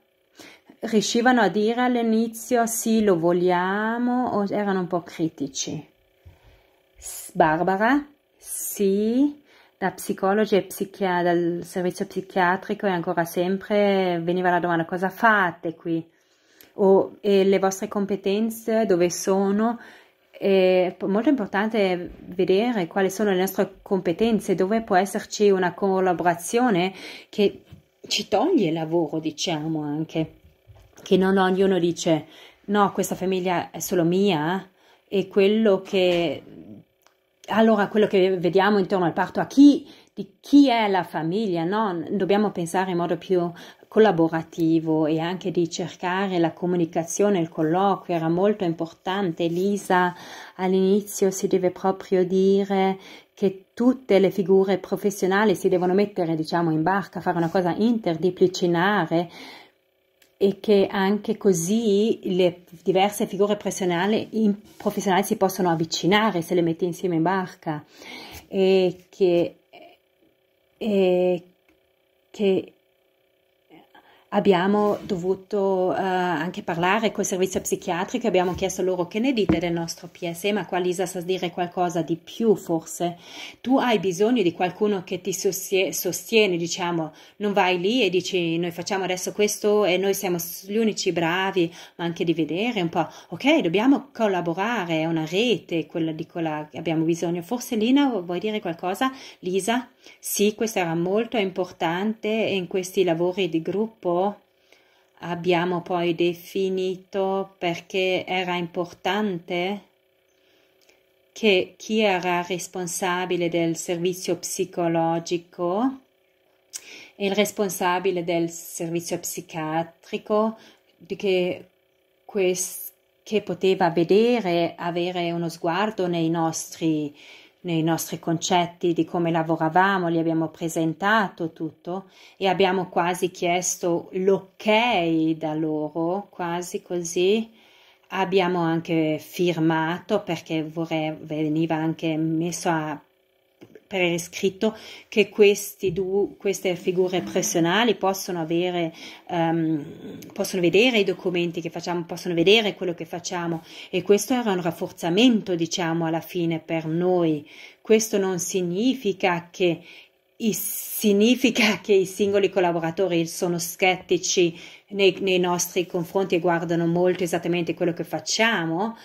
riuscivano a dire all'inizio sì lo vogliamo o erano un po' critici? Barbara, sì, da psicologa e psichia- dal servizio psichiatrico e ancora sempre veniva la domanda cosa fate qui? O e le vostre competenze dove sono? È molto importante vedere quali sono le nostre competenze, dove può esserci una collaborazione che ci toglie il lavoro, diciamo anche, che non ognuno dice no, questa famiglia è solo mia eh, e quello che allora quello che vediamo intorno al parto, a chi, di chi è la famiglia, no? dobbiamo pensare in modo più collaborativo e anche di cercare la comunicazione, il colloquio era molto importante. Lisa all'inizio si deve proprio dire che tutte le figure professionali si devono mettere diciamo in barca, fare una cosa interdisciplinare e che anche così le diverse figure professionali, si possono avvicinare se le metti insieme in barca e che, e che abbiamo dovuto eh, anche parlare con il servizio psichiatrico, abbiamo chiesto loro che ne dite del nostro PSE, ma qua Lisa sa dire qualcosa di più forse. Tu hai bisogno di qualcuno che ti sostiene, diciamo, non vai lì e dici noi facciamo adesso questo e noi siamo gli unici bravi, ma anche di vedere un po', ok, dobbiamo collaborare, è una rete quella di quella che abbiamo bisogno. Forse Lina vuoi dire qualcosa? Lisa? Sì, questo era molto importante in questi lavori di gruppo. Abbiamo poi definito perché era importante che chi era responsabile del servizio psicologico e il responsabile del servizio psichiatrico che, che poteva vedere, avere uno sguardo nei nostri nei nostri concetti di come lavoravamo, li abbiamo presentato tutto e abbiamo quasi chiesto l'ok da loro, quasi così. Abbiamo anche firmato perché vorrei, veniva anche messo a per iscritto che du, queste figure personali possono, avere, um, possono vedere i documenti che facciamo, possono vedere quello che facciamo e questo era un rafforzamento, diciamo, alla fine per noi. Questo non significa che i, significa che i singoli collaboratori sono scettici nei, nei nostri confronti e guardano molto esattamente quello che facciamo,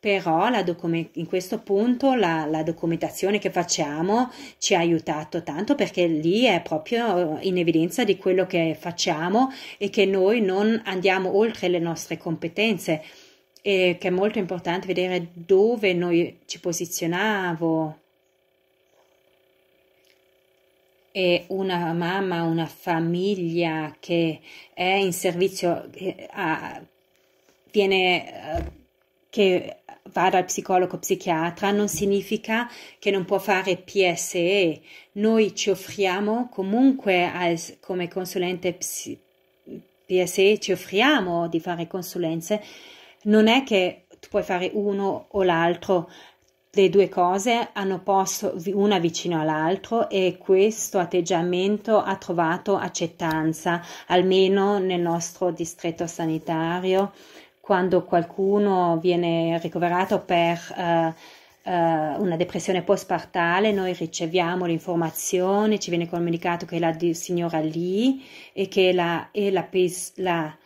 però document- in questo punto la, la, documentazione che facciamo ci ha aiutato tanto perché lì è proprio in evidenza di quello che facciamo e che noi non andiamo oltre le nostre competenze e che è molto importante vedere dove noi ci posizionavo. E una mamma, una famiglia che è in servizio, che, a, viene... Eh, che va dal psicologo psichiatra non significa che non può fare PSE. Noi ci offriamo comunque al, come consulente ps, PSE, ci offriamo di fare consulenze. Non è che tu puoi fare uno o l'altro, le due cose hanno posto una vicino all'altro e questo atteggiamento ha trovato accettanza, almeno nel nostro distretto sanitario quando qualcuno viene ricoverato per eh, eh, una depressione postpartale, noi riceviamo l'informazione, ci viene comunicato che la signora lì e che la, e la, la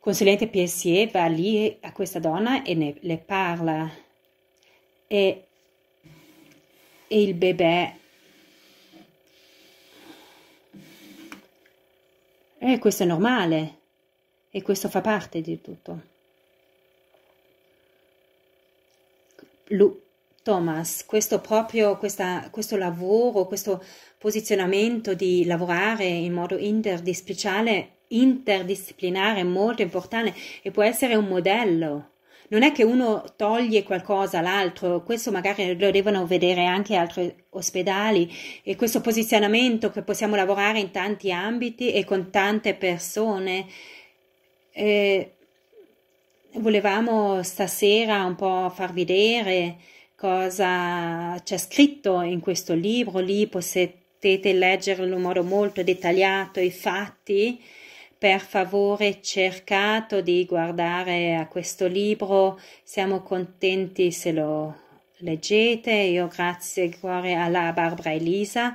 consulente PSE va lì a questa donna e ne, le parla e, e il bebè e eh, questo è normale e questo fa parte di tutto. Lu Thomas, questo proprio questa, questo lavoro, questo posizionamento di lavorare in modo interdisplicale, interdisciplinare è molto importante e può essere un modello. Non è che uno toglie qualcosa all'altro, questo magari lo devono vedere anche altri ospedali e questo posizionamento che possiamo lavorare in tanti ambiti e con tante persone. Eh, volevamo stasera un po' far vedere cosa c'è scritto in questo libro. Lì potete leggerlo in modo molto dettagliato i fatti. Per favore cercate di guardare a questo libro, siamo contenti se lo leggete. Io grazie cuore alla Barbara Elisa.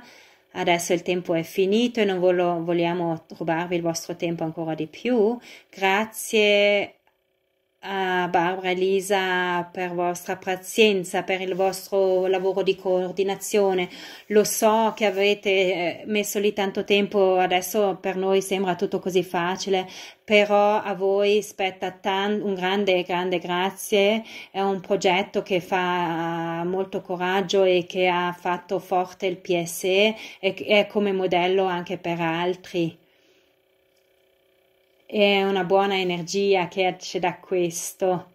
Adesso il tempo è finito e non vogliamo rubarvi il vostro tempo ancora di più. Grazie a Barbara e Lisa per vostra pazienza, per il vostro lavoro di coordinazione. Lo so che avete eh, messo lì tanto tempo, adesso per noi sembra tutto così facile, però a voi spetta un grande, grande grazie. È un progetto che fa molto coraggio e che ha fatto forte il PSE e è come modello anche per altri è una buona energia che esce da questo.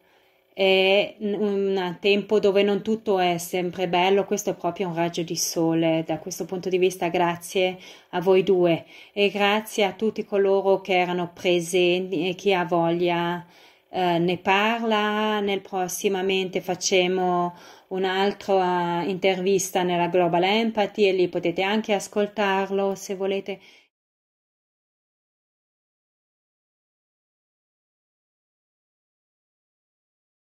È un tempo dove non tutto è sempre bello, questo è proprio un raggio di sole. Da questo punto di vista, grazie a voi due e grazie a tutti coloro che erano presenti e chi ha voglia eh, ne parla. Nel prossimamente facciamo un'altra intervista nella Global Empathy e lì potete anche ascoltarlo se volete.